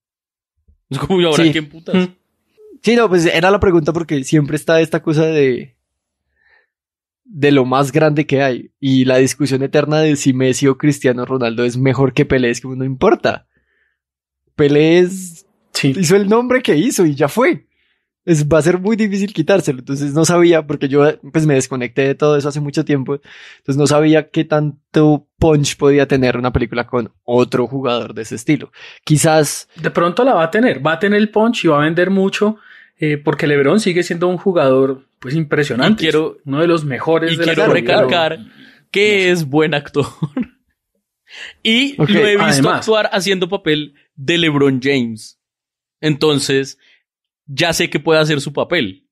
Es como, yo ahora sí. quién putas? Sí, no, pues era la pregunta porque siempre está esta cosa de de lo más grande que hay. Y la discusión eterna de si Messi o Cristiano Ronaldo es mejor que Pelé es que no importa. Pelé hizo el nombre que hizo y ya fue. Es, va a ser muy difícil quitárselo. Entonces no sabía, porque yo pues me desconecté de todo eso hace mucho tiempo. Entonces no sabía qué tanto punch podía tener una película con otro jugador de ese estilo. Quizás. De pronto la va a tener, va a tener el punch y va a vender mucho eh, porque LeBron sigue siendo un jugador pues impresionante, uno de los mejores. Y de quiero la recalcar que es buen actor. <laughs> y lo he visto actuar haciendo papel de LeBron James. Entonces, ya sé que puede hacer su papel.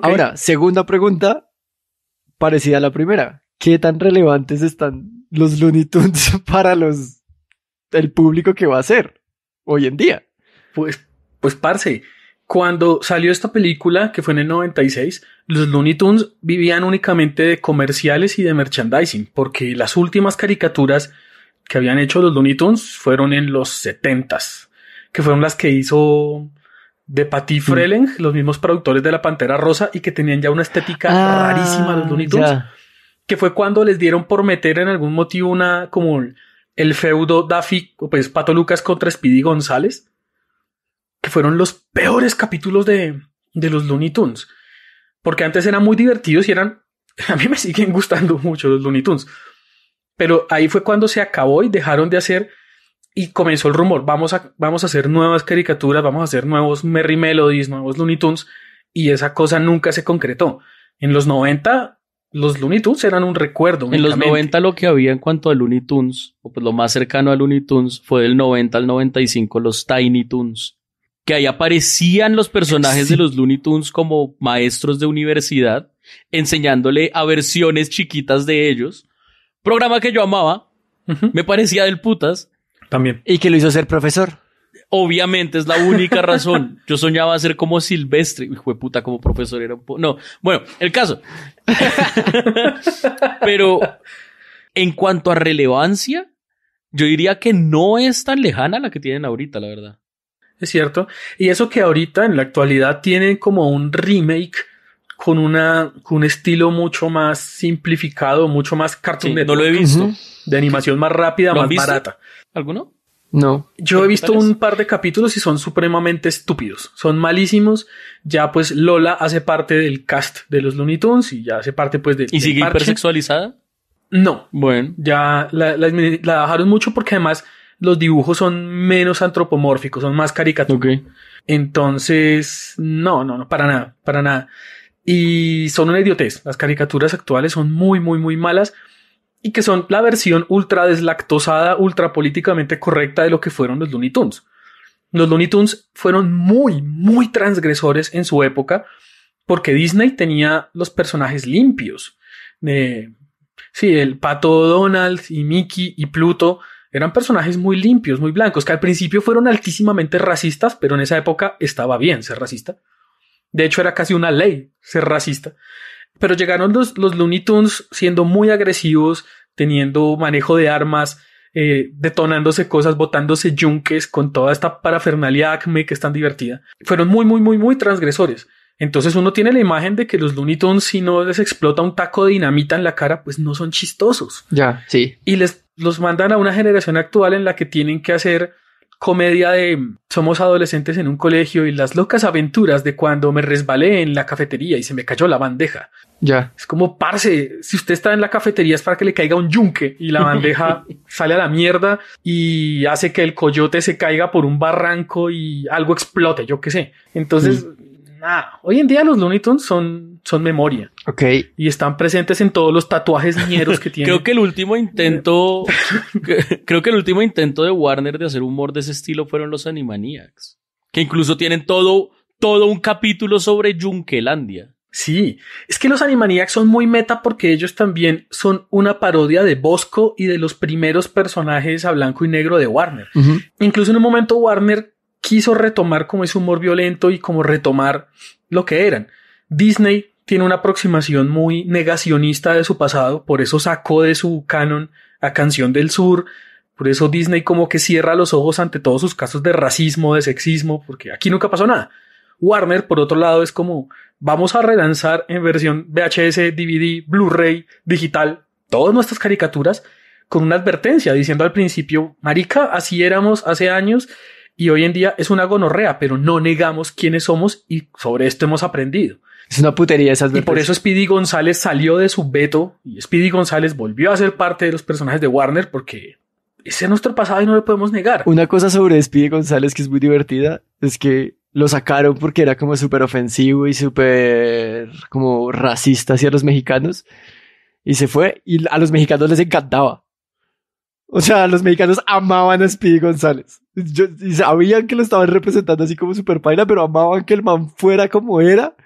Ahora, segunda pregunta, parecida a la primera. ¿Qué tan relevantes están los Looney Tunes <laughs> para los el público que va a ser hoy en día? Pues, pues, parce, cuando salió esta película, que fue en el 96, los Looney Tunes vivían únicamente de comerciales y de merchandising, porque las últimas caricaturas que habían hecho los Looney Tunes fueron en los 70s, que fueron las que hizo de Patty Freling, los mismos productores de La Pantera Rosa y que tenían ya una estética ah, rarísima los Looney Tunes, que fue cuando les dieron por meter en algún motivo una como el feudo Daffy, pues Pato Lucas contra Speedy González fueron los peores capítulos de, de los Looney Tunes. Porque antes eran muy divertidos y eran... <laughs> A mí me siguen gustando mucho los Looney Tunes. Pero ahí fue cuando se acabó y dejaron de hacer y comenzó el rumor, vamos a, vamos a hacer nuevas caricaturas, vamos a hacer nuevos Merry Melodies, nuevos Looney Tunes, y esa cosa nunca se concretó. En los 90, los Looney Tunes eran un recuerdo. En los 90 lo que había en cuanto a Looney Tunes, o pues lo más cercano a Looney Tunes, fue del 90 al 95 los Tiny Tunes, que ahí aparecían los personajes de los Looney Tunes como maestros de universidad, enseñándole a versiones chiquitas de ellos. Programa que yo amaba, me parecía del putas. También. Y que lo hizo ser profesor. Obviamente es la única razón. <laughs> Yo soñaba ser como Silvestre. Hijo de puta, como profesor era un No, bueno, el caso. <laughs> Pero en cuanto a relevancia, yo diría que no es tan lejana la que tienen ahorita, la verdad. Es cierto. Y eso que ahorita en la actualidad tiene como un remake con, una, con un estilo mucho más simplificado, mucho más cartoon. no lo he visto. De animación más rápida, más barata. ¿Alguno? No. Yo he visto un par de capítulos y son supremamente estúpidos. Son malísimos. Ya pues Lola hace parte del cast de los Looney Tunes y ya hace parte pues de... ¿Y sigue hipersexualizada? No. Bueno. Ya la, la, la bajaron mucho porque además los dibujos son menos antropomórficos, son más caricaturas. Entonces, no, no, no, para nada, para nada. Y son una idiotez. Las caricaturas actuales son muy, muy, muy malas y que son la versión ultra deslactosada, ultra políticamente correcta de lo que fueron los Looney Tunes. Los Looney Tunes fueron muy, muy transgresores en su época porque Disney tenía los personajes limpios. Eh, sí, el pato Donald y Mickey y Pluto eran personajes muy limpios, muy blancos, que al principio fueron altísimamente racistas, pero en esa época estaba bien ser racista. De hecho, era casi una ley ser racista. Pero llegaron los, los Looney Tunes siendo muy agresivos, teniendo manejo de armas, eh, detonándose cosas, botándose yunques con toda esta parafernalia acme que es tan divertida. Fueron muy, muy, muy, muy transgresores. Entonces uno tiene la imagen de que los Looney Tunes, si no les explota un taco de dinamita en la cara, pues no son chistosos. Ya, sí. Y les los mandan a una generación actual en la que tienen que hacer comedia de somos adolescentes en un colegio y las locas aventuras de cuando me resbalé en la cafetería y se me cayó la bandeja. Ya. Es como parce, si usted está en la cafetería es para que le caiga un yunque y la bandeja <laughs> sale a la mierda y hace que el coyote se caiga por un barranco y algo explote, yo qué sé. Entonces, mm. Ah, hoy en día los Looney Tunes son, son memoria. Ok. Y están presentes en todos los tatuajes niñeros que <laughs> tienen. creo que el último intento, <laughs> creo que el último intento de Warner de hacer humor de ese estilo fueron los Animaniacs. Que incluso tienen todo, todo un capítulo sobre Junkelandia. Sí, es que los Animaniacs son muy meta porque ellos también son una parodia de Bosco y de los primeros personajes a blanco y negro de Warner. Incluso en un momento Warner quiso retomar como ese humor violento y como retomar lo que eran. Disney tiene una aproximación muy negacionista de su pasado, por eso sacó de su canon a Canción del Sur, por eso Disney como que cierra los ojos ante todos sus casos de racismo, de sexismo, porque aquí nunca pasó nada. Warner, por otro lado, es como vamos a relanzar en versión VHS, DVD, Blu-ray, digital, todas nuestras caricaturas con una advertencia diciendo al principio, marica, así éramos hace años y hoy en día es una gonorrea, pero no negamos quiénes somos y sobre esto hemos aprendido. Es una putería esas Y por eso Speedy González salió de su veto y Speedy González volvió a ser parte de los personajes de Warner porque ese es nuestro pasado y no lo podemos negar. Una cosa sobre Speedy González que es muy divertida es que lo sacaron porque era como súper ofensivo y súper como racista hacia los mexicanos y se fue y a los mexicanos les encantaba. O sea, los mexicanos amaban a Speedy González. y sabían que lo estaban representando así como super paila, pero amaban que el man fuera como era.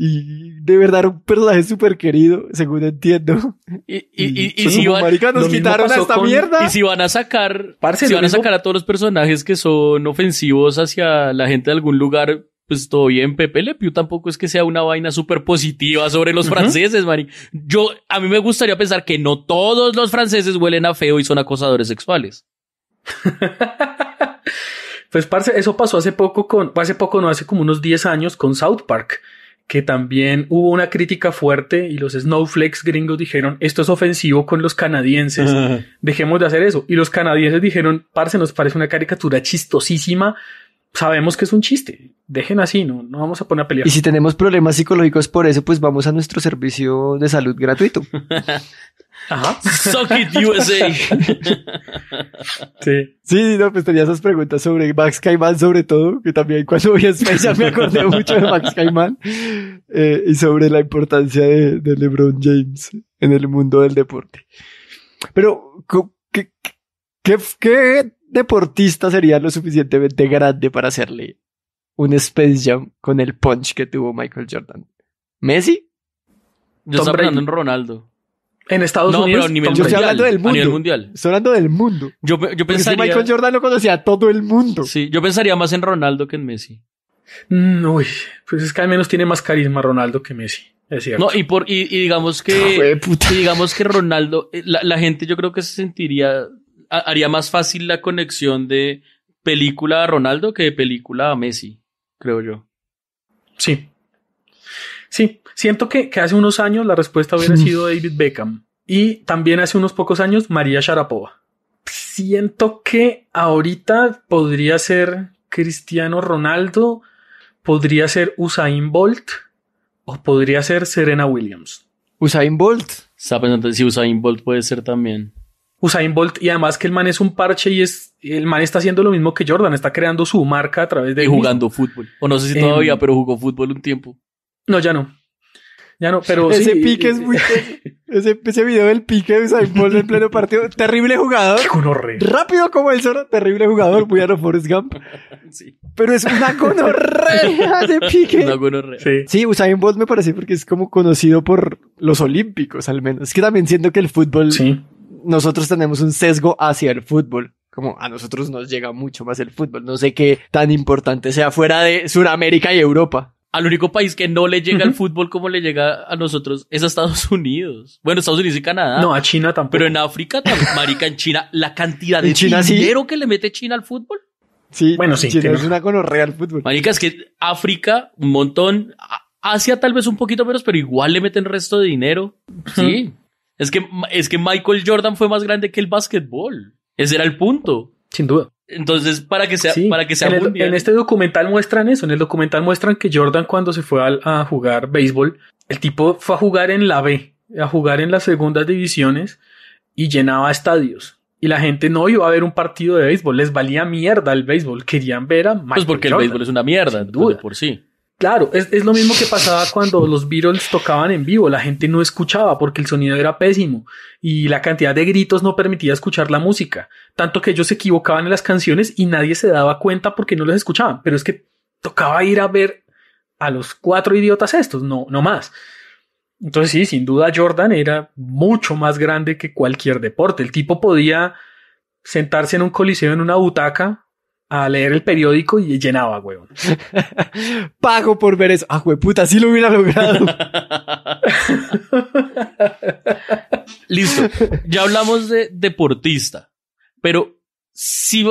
Y de verdad era un personaje súper querido, según entiendo. Y, si van, quitaron a esta mierda. Y si van a sacar, si van a sacar a todos los personajes que son ofensivos hacia la gente de algún lugar, pues todo bien, Pepe Le tampoco es que sea una vaina súper positiva sobre los franceses, Mari. Yo, a mí me gustaría pensar que no todos los franceses huelen a feo y son acosadores sexuales. <laughs> pues, parce, eso pasó hace poco con, hace poco, no, hace como unos 10 años con South Park, que también hubo una crítica fuerte y los snowflakes gringos dijeron, esto es ofensivo con los canadienses, <laughs> dejemos de hacer eso. Y los canadienses dijeron, parce, nos parece una caricatura chistosísima sabemos que es un chiste. Dejen así, no, no vamos a poner a pelear. Y si tenemos problemas psicológicos por eso, pues vamos a nuestro servicio de salud gratuito. <laughs> Ajá. Suck it USA. sí. Sí, no, pues tenía esas preguntas sobre Max Caimán, sobre todo, que también cuando a Space me acordé mucho de Max Caimán eh, y sobre la importancia de, LeBron James en el mundo del deporte. Pero, ¿qué, qué, qué deportista sería lo suficientemente grande para hacerle un Space Jam con el punch que tuvo Michael Jordan. ¿Messi? Yo estoy hablando en Ronaldo. En Estados Unidos. a yo estoy hablando del mundo. Estoy hablando del mundo. Yo, pensaría. Michael Jordan lo conocía a todo el mundo. Sí, yo pensaría más en Ronaldo que en Messi. Mm, uy, pues es que al menos tiene más carisma Ronaldo que Messi. No, y por, y, digamos que, <laughs> digamos que Ronaldo, eh, la, gente yo creo que se sentiría haría más fácil la conexión de película a Ronaldo que de película a Messi, creo yo. Sí. Sí, siento que, hace unos años la respuesta hubiera mm. sido David Beckham y también hace unos pocos años María Sharapova. Siento que ahorita podría ser Cristiano Ronaldo, podría ser Usain Bolt o podría ser Serena Williams. Usain Bolt. Está si Usain Bolt puede ser también. Usain Bolt y además que el man es un parche y es el man está haciendo lo mismo que Jordan, está creando su marca a través de y jugando fútbol. O no sé si todavía, em, pero jugó fútbol un tiempo. No, ya no. Ya no, pero ese pique es muy <laughs> ese, video del pique de Usain Bolt en pleno partido, terrible jugador. Qué rápido como el zorro, terrible jugador, muy a Forrest Gump. Sí. Pero es una gonorrea de <laughs> pique. Una gonorrea. Sí. sí, Usain Bolt me parece porque es como conocido por los olímpicos al menos. Es que también siento que el fútbol sí nosotros tenemos un sesgo hacia el fútbol. Como a nosotros nos llega mucho más el fútbol. No sé qué tan importante sea fuera de Sudamérica y Europa. Al único país que no le llega el fútbol como le llega a nosotros es a Estados Unidos. Bueno, Estados Unidos y Canadá. No, a China tampoco. Pero en África, <laughs> marica, en China, la cantidad de dinero que le mete China al fútbol. Sí, bueno, sí. China es una Real al fútbol. Marica, es que África, un montón. Asia tal vez un poquito menos, pero igual le meten resto de dinero. Sí. Es que, es que Michael Jordan fue más grande que el básquetbol. Ese era el punto. Sin duda. Entonces, para que sea, para que sea en, este documental muestran eso. En el documental muestran que Jordan, cuando se fue a, jugar béisbol, el tipo fue a jugar en la B, a jugar en las segundas divisiones y llenaba estadios y la gente no iba a ver un partido de béisbol, les valía mierda el béisbol, querían ver a Michael Pues porque el béisbol es una mierda, duda. por sí. Claro, es, lo mismo que pasaba cuando los Beatles tocaban en vivo, la gente no escuchaba porque el sonido era pésimo y la cantidad de gritos no permitía escuchar la música, tanto que ellos se equivocaban en las canciones y nadie se daba cuenta porque no los escuchaban, pero es que tocaba ir a ver a los cuatro idiotas estos, no, no más. Entonces sí, sin duda Jordan era mucho más grande que cualquier deporte, el tipo podía sentarse en un coliseo en una butaca a leer el periódico y llenaba, güey. <laughs> Pago por ver eso. Ah, güey, puta, sí lo hubiera logrado. <laughs> Listo. Ya hablamos de deportista, pero si hmm.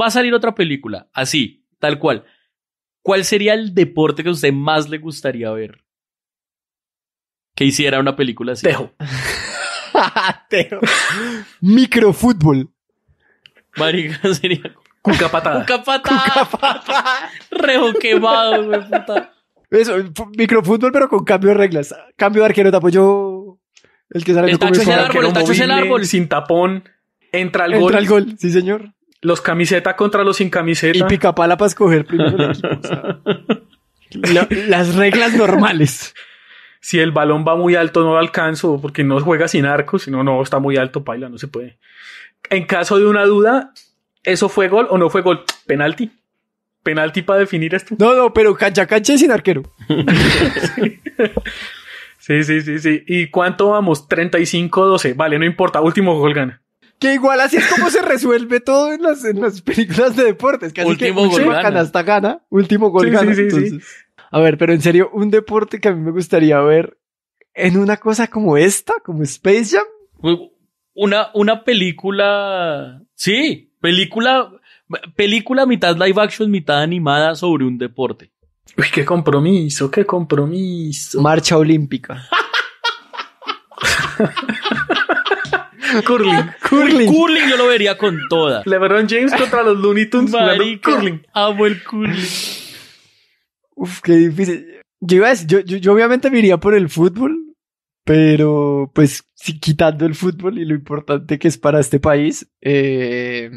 va, a salir otra película, así, tal cual, ¿cuál sería el deporte que a usted más le gustaría ver? Que hiciera una película así. Tejo. <laughs> Tejo. Microfútbol. Marica, sería Cuca patada. Cuca patada. güey, Eso, microfútbol, pero con cambio de reglas. Cambio de arquero, tapo yo. El que sale el árbol, el el árbol. Sin tapón. Entra al gol. Entra al gol, sí, señor. Los camiseta contra los sin camiseta. Y picapala para escoger primero las reglas normales. Si el balón va muy alto, no lo alcanzo, porque no juega sin arco, si no, no está muy alto, paila, no se puede. En caso de una duda, ¿Eso fue gol o no fue gol? Penalti. Penalti para definir esto. No, no, pero cancha cancha sin arquero. <laughs> sí. sí, sí, sí, ¿Y cuánto vamos? 35-12. Vale, no importa. Último gol gana. Que igual así es como se resuelve todo en las, películas de deportes. Que último gol gana. hasta gana. Último gol sí, gana. Sí, A ver, pero en serio, un deporte que a mí me gustaría ver en una cosa como esta, como Space Jam. Una, una película. Sí, Película, película mitad live action, mitad animada sobre un deporte. Uy, qué compromiso, qué compromiso. Marcha olímpica. curling, <laughs> curling. Curling yo lo vería con toda. LeBron James contra los Looney Tunes. Marica, curling. Amo el curling. Uf, qué difícil. Yo, yo, yo obviamente me iría por el fútbol, pero, pues, si, quitando el fútbol y lo importante que es para este país, eh,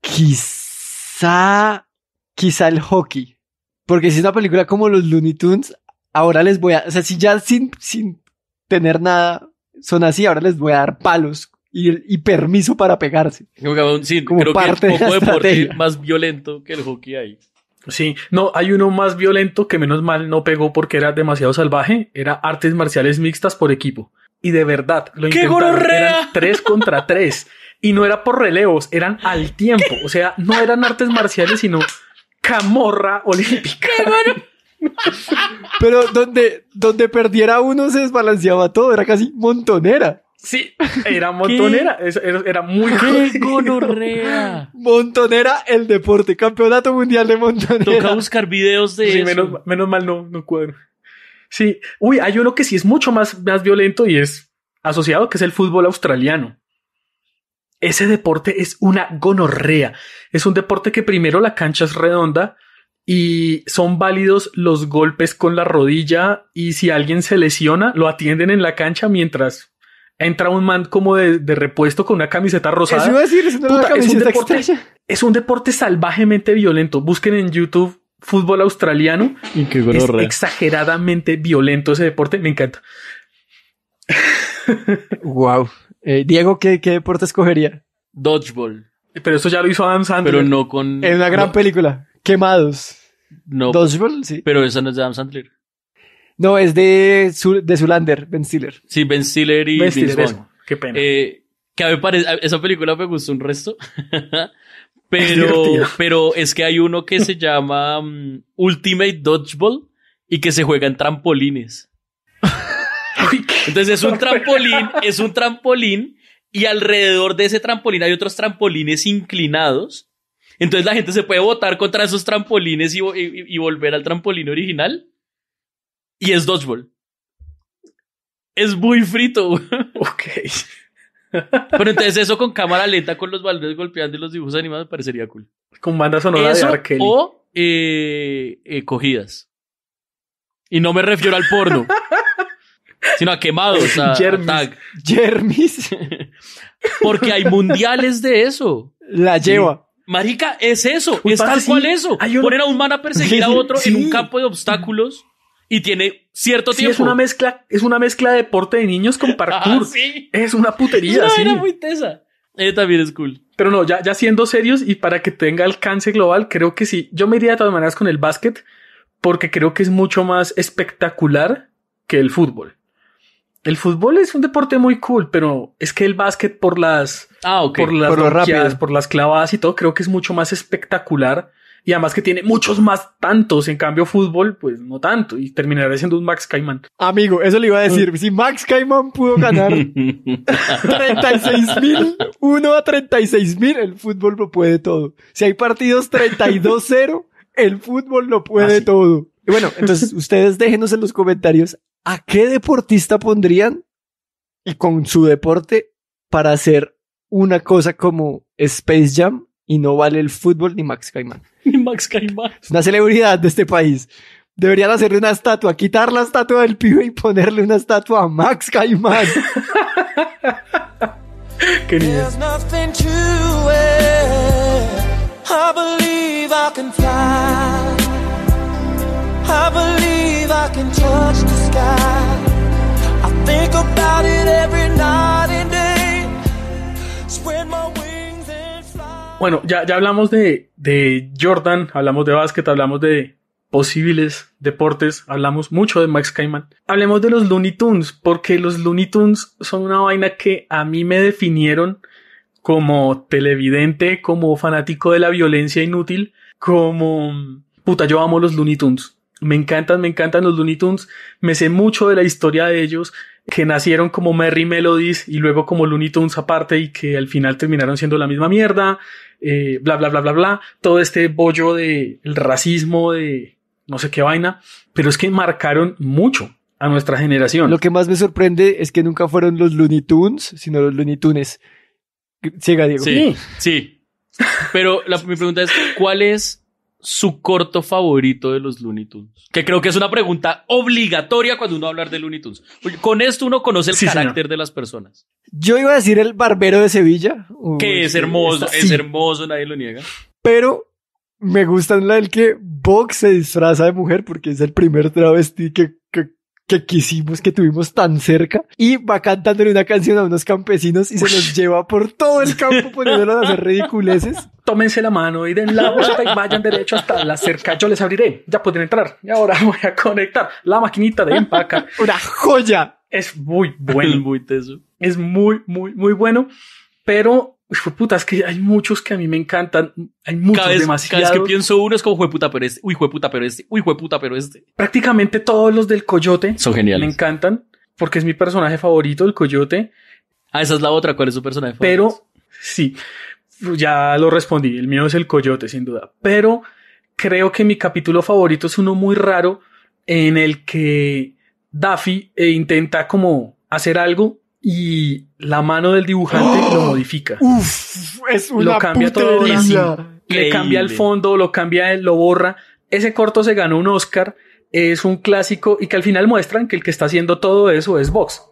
quizá, quizá el hockey. Porque si es una película como los Looney Tunes, ahora les voy a, o sea, si ya sin, sin tener nada son así, ahora les voy a dar palos y, permiso para pegarse. como parte que poco de deporte más violento que el hockey ahí. Sí, no, hay uno más violento que menos mal no pegó porque era demasiado salvaje, era artes marciales mixtas por equipo. Y de verdad, lo ¡Qué intentaron, eran <laughs> tres contra tres. Y no era por relevos, eran al tiempo. O sea, no eran artes marciales, sino camorra olímpica. ¡Qué Pero donde, donde perdiera uno se desbalanceaba todo, era casi montonera. Sí, <laughs> era montonera. era, muy gonorrea! <laughs> montonera el deporte, campeonato mundial de montonera. Toca buscar videos de sí, Menos, mal no, no cuadro. Sí, uy, hay uno que sí es mucho más, más violento y es asociado, que es el fútbol australiano. Ese deporte es una gonorrea. Es un deporte que primero la cancha es redonda y son válidos los golpes con la rodilla y si alguien se lesiona, lo atienden en la cancha mientras entra un man como de, repuesto con una camiseta rosada. es, un deporte, salvajemente violento. Busquen en YouTube fútbol australiano. es exageradamente violento ese deporte. Me encanta. wow. <laughs> Eh, Diego, ¿qué, deporte escogería? Dodgeball. Pero eso ya lo hizo Adam Sandler. Pero no con. En una gran película. Quemados. No. Dodgeball, sí. Pero eso no es de Adam Sandler. No, es de, de Zulander, Ben Stiller. Sí, Ben Stiller y ben Qué pena. Eh, que esa película me gustó un resto. <laughs> pero, es pero es que hay uno que se llama mm, Ultimate Dodgeball y que se juega en trampolines. <laughs> Entonces es un trampolín, es un trampolín y alrededor de ese trampolín hay otros trampolines inclinados. Entonces la gente se puede botar contra esos trampolines y volver al trampolín original. Y es dodgeball. Es muy frito. Ok. Pero entonces eso con cámara lenta, con los baldes golpeando y los dibujos animados, parecería cool. Con banda sonora de R. O eh, eh, cogidas. Y no me refiero al porno. <laughs> sino a quemados. A, Jermis. Jermis. <laughs> Porque hay mundiales de eso. La lleva. Mágica Marica, es eso. ¿Y es tal cual eso. Poner a un man a perseguir <laughs> a otro en un campo de obstáculos y tiene cierto sí, tiempo. Es una mezcla, es una mezcla de deporte de niños con <laughs> ah, parkour. Es una putería. sí. era muy tesa. Eh, también es cool. Pero no, ya, ya siendo serios y para que tenga alcance global, creo que sí. Yo me iría de todas maneras con el básquet porque creo que es mucho más espectacular que el fútbol. El fútbol es un deporte muy cool, pero es que el básquet por las, ah, por las por, por las clavadas y todo, creo que es mucho más espectacular y además que tiene muchos más tantos. En cambio, fútbol, pues no tanto. Y terminará siendo un Max Cayman. Amigo, eso le iba a decir. Mm. Si Max Cayman pudo ganar 36 <laughs> mil, 1 a 36 mil, el fútbol lo puede todo. Si hay partidos 32-0, el fútbol lo puede todo. Y bueno, entonces ustedes déjenos en los comentarios a qué deportista pondrían y con su deporte para hacer una cosa como Space Jam y no vale el fútbol ni Max Cayman. Max Caimán. Es una celebridad de este país. Deberían hacerle una estatua, quitar la estatua del pibe y ponerle una estatua a Max Caimán. <laughs> Qué niño. I believe I can fly. I believe I can touch the sky. I think about it every night. Bueno, ya, ya hablamos de, de Jordan, hablamos de básquet, hablamos de posibles deportes, hablamos mucho de Max Cayman. Hablemos de los Looney Tunes, porque los Looney Tunes son una vaina que a mí me definieron como televidente, como fanático de la violencia inútil, como... Puta, yo amo los Looney Tunes. Me encantan, me encantan los Looney Tunes. Me sé mucho de la historia de ellos que nacieron como Merry Melodies y luego como Looney Tunes aparte y que al final terminaron siendo la misma mierda, eh, bla, bla, bla, bla, bla, todo este bollo de racismo, de no sé qué vaina, pero es que marcaron mucho a nuestra generación. Lo que más me sorprende es que nunca fueron los Looney Tunes, sino los Looney Tunes. Ciega Diego. Sí, sí. Pero mi pregunta es, ¿cuál es su corto favorito de los Looney Tunes? Que creo que es una pregunta obligatoria cuando uno va a hablar de Looney Tunes. con esto uno conoce el carácter de las personas. Yo iba a decir el barbero de Sevilla. que es hermoso, es hermoso, nadie lo niega. Pero me gusta la que Box se disfraza de mujer porque es el primer travesti que que quisimos, que tuvimos tan cerca, y va cantándole una canción a unos campesinos y se los lleva por todo el campo poniéndolos a hacer ridiculeces. Tómense la mano y den la vuelta y vayan derecho hasta la cerca. Yo les abriré, ya pueden entrar. Y ahora <laughs> voy a conectar la maquinita de empaca. Una joya. Es muy bueno. <laughs> muy Es muy, muy, muy bueno. Pero Uy, fue puta, es que hay muchos que a mí me encantan. Hay muchos, demasiados. Cada vez que pienso uno es como, puta, pero este. Uy, puta, pero este. Uy, puta, pero este. Prácticamente todos los del Coyote. Son geniales. Me encantan. Porque es mi personaje favorito, el Coyote. Ah, esa es la otra. ¿Cuál es su personaje favorito? Pero, sí. Ya lo respondí. El mío es el Coyote, sin duda. Pero creo que mi capítulo favorito es uno muy raro en el que Daffy eh, intenta como hacer algo y la mano del dibujante lo ¡Oh! modifica. Uf, es una lo cambia todo, le cambia el fondo, lo cambia, lo borra. Ese corto se ganó un Oscar, es un clásico y que al final muestran que el que está haciendo todo eso es Vox.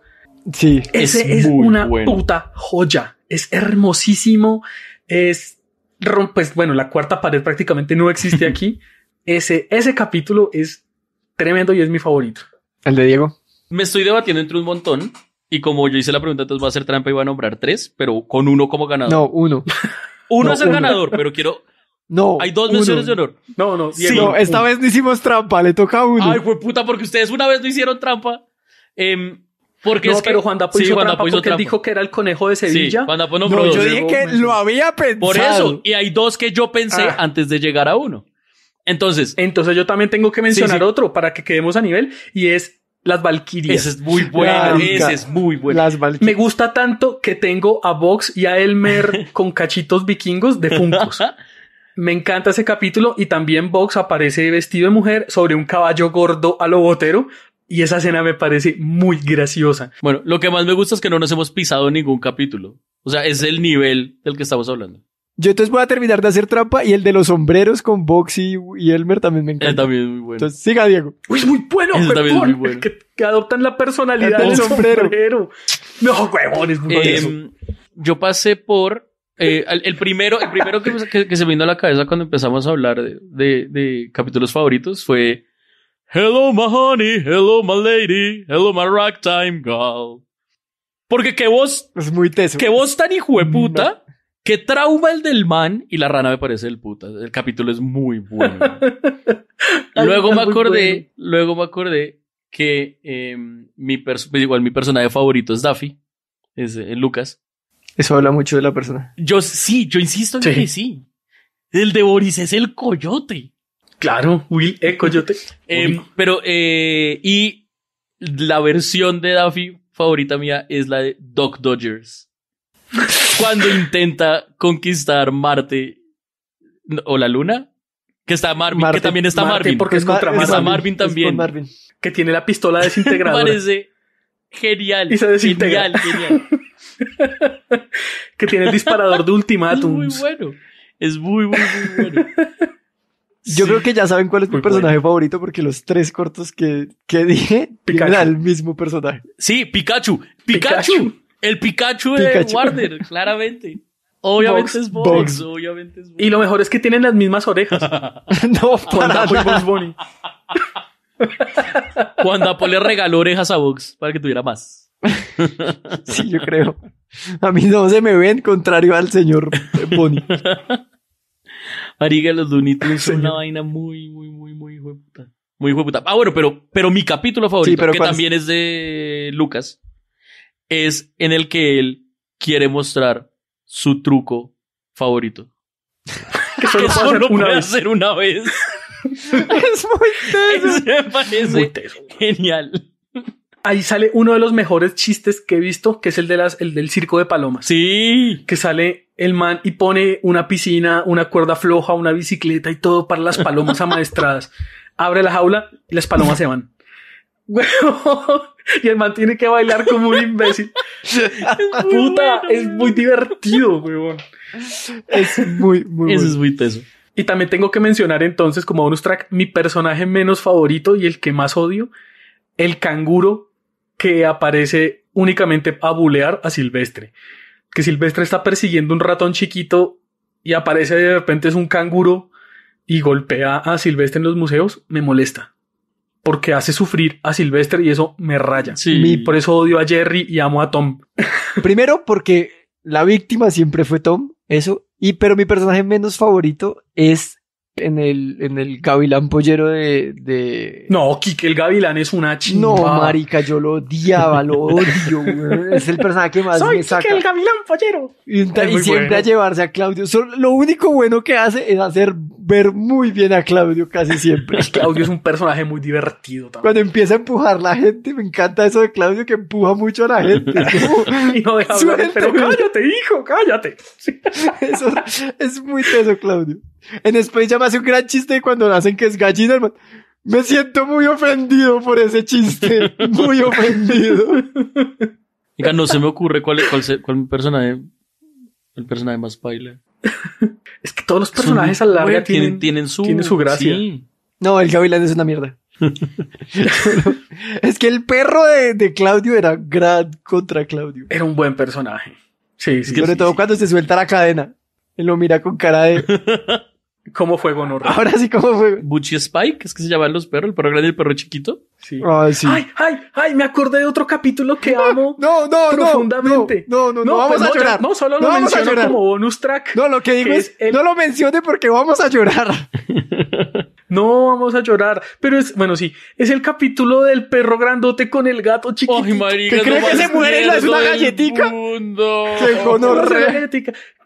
Sí, ese es, una puta joya. Es hermosísimo. Es pues bueno, la cuarta pared prácticamente no existe <laughs> aquí. ese, ese capítulo es tremendo y es mi favorito. El de Diego. Me estoy debatiendo entre un montón y como yo hice la pregunta, entonces va a ser trampa y va a nombrar tres, pero con uno como ganador. No, uno. <laughs> uno es el ganador, pero quiero. No. Hay dos menciones de honor. No, no. Sí, esta vez no hicimos trampa, le toca uno. Ay, fue puta, porque ustedes una vez no hicieron trampa. Em, porque pero Juan Dapo hizo trampa porque dijo que era el conejo de Sevilla. Sí, Juan Dapo no, yo dije que lo había pensado. Por eso, y hay dos que yo pensé ah. antes de llegar a uno. Entonces. Entonces yo también tengo que mencionar otro para que quedemos a nivel y es las Valkyrias. es muy buena. es muy buena. Las Me gusta tanto que tengo a Vox y a Elmer <laughs> con cachitos vikingos de Funkos. <laughs> Me encanta ese capítulo y también Vox aparece vestido de mujer sobre un caballo gordo a lo botero, y esa escena me parece muy graciosa. Bueno, lo que más me gusta es que no nos hemos pisado en ningún capítulo. O sea, es el nivel del que estamos hablando. Yo entonces voy a terminar de hacer trampa y el de los sombreros con Boxy y Elmer también me encanta. también es muy bueno. Entonces, siga, Diego. Uy, es muy bueno, muy bueno. Que, adoptan la personalidad del sombrero. No, huevones. Em, yo pasé por. Eh, el, primero, el primero que, se me vino a la cabeza cuando empezamos a hablar de, capítulos favoritos fue Hello, my honey, hello, my lady, hello, my ragtime girl. Porque qué voz. Es muy teso. que voz tan hijueputa. Qué trauma el del man y la rana me parece el puta. El capítulo es muy bueno. <laughs> luego me acordé, luego me acordé que em, mi pues igual mi personaje favorito es Daffy, es eh, Lucas. Eso habla mucho de la persona. Yo sí, yo insisto en que sí. El de Boris es el coyote. Claro, Will es eh, coyote. Em, pero, eh, y la versión de Daffy favorita mía es la de Doc Dodgers cuando intenta conquistar Marte o la Luna, que está Marvin, que también está Marvin. Porque es contra Marvin. Está Marvin también. Que tiene la pistola <laughs> desintegrada. Parece genial. Y desintegra. Genial, genial. <laughs> que tiene el disparador de ultimátum. <laughs> Es muy bueno. Es muy, muy, bueno. Yo creo que ya saben cuál es mi personaje favorito porque los tres cortos que, dije Pikachu. Tienen al mismo personaje. Sí, Pikachu. Pikachu. El Pikachu, de Warner, <laughs> claramente. Obviamente es Box. obviamente es Box. Y lo mejor es que tienen las mismas orejas. <laughs> no, fue Box Bunny. Cuando <laughs> Apple le regaló orejas a Box para que tuviera más. sí, yo creo. A mí no se me ven, contrario al señor Bonnie. Marica, los Dunitos es una vaina muy, muy, muy, muy jueputa. Muy hijo Ah, bueno, pero, pero mi capítulo favorito, que también es de Lucas, es en el que él quiere mostrar su truco favorito. que solo, <laughs> hacer una vez. <laughs> es muy teso. Es muy genial. Ahí sale uno de los mejores chistes que he visto, que es el, de las, el del circo de palomas. Sí. Que sale el man y pone una piscina, una cuerda floja, una bicicleta y todo para las palomas <laughs> amaestradas. Abre la jaula y las palomas se van. <laughs> y el man tiene que bailar como un imbécil. es <laughs> Puta, es muy divertido, weón. Es muy, muy es muy Y también tengo que mencionar entonces como bonus track mi personaje menos favorito y el que más odio, el canguro que aparece únicamente a bulear a Silvestre. Que Silvestre está persiguiendo un ratón chiquito y aparece de repente es un canguro y golpea a Silvestre en los museos, me molesta porque hace sufrir a Sylvester y eso me raya. Sí. Y por eso odio a Jerry y amo a Tom. <laughs> Primero porque la víctima siempre fue Tom, eso. Y pero mi personaje menos favorito es en el, en el gavilán pollero de, No, Kike el gavilán es una chingada. No, marica, yo lo odiaba, lo odio, <laughs> Es el personaje que más Soy me saca. Kike el gavilán pollero. Y, siempre a llevarse a Claudio. lo único bueno que hace es hacer ver muy bien a Claudio casi siempre. <laughs> Claudio es un personaje muy divertido también. Cuando empieza a empujar la gente, me encanta eso de Claudio que empuja mucho a la gente. <laughs> y no deja hablar, pero cállate, hijo, cállate. es muy teso, Claudio. En Space Jam hace un gran chiste cuando hacen que es gallina, Me siento muy ofendido por ese chiste. <laughs> Muy ofendido. no se me ocurre cuál, cuál, cuál personaje. El personaje más baile. <laughs> Es que todos los personajes al a la tienen, su, gracia. No, el Gavilán es una mierda. <laughs> es que el perro de, Claudio era gran contra Claudio. Era un buen personaje. Sí, Sobre todo cuando se suelta la cadena. Él lo mira con cara de. ¿Cómo fue Bono? Ahora sí, ¿cómo fue? Buchi Spike, es que se llaman los perros, el perro grande y el perro chiquito. Sí. Ay, sí. ay, ay, ay, me acordé de otro capítulo que amo. No, no, profundamente. No, no, no, no, no vamos pues a llorar. No, solo lo menciono como bonus track. No, lo que digo es, no lo mencione porque vamos a llorar. <laughs> no vamos a llorar, pero es, bueno, sí, es el capítulo del perro grandote con el gato chiquito. Ay, marica, que cree que se muere y No. una galletica. qué Se gonorrea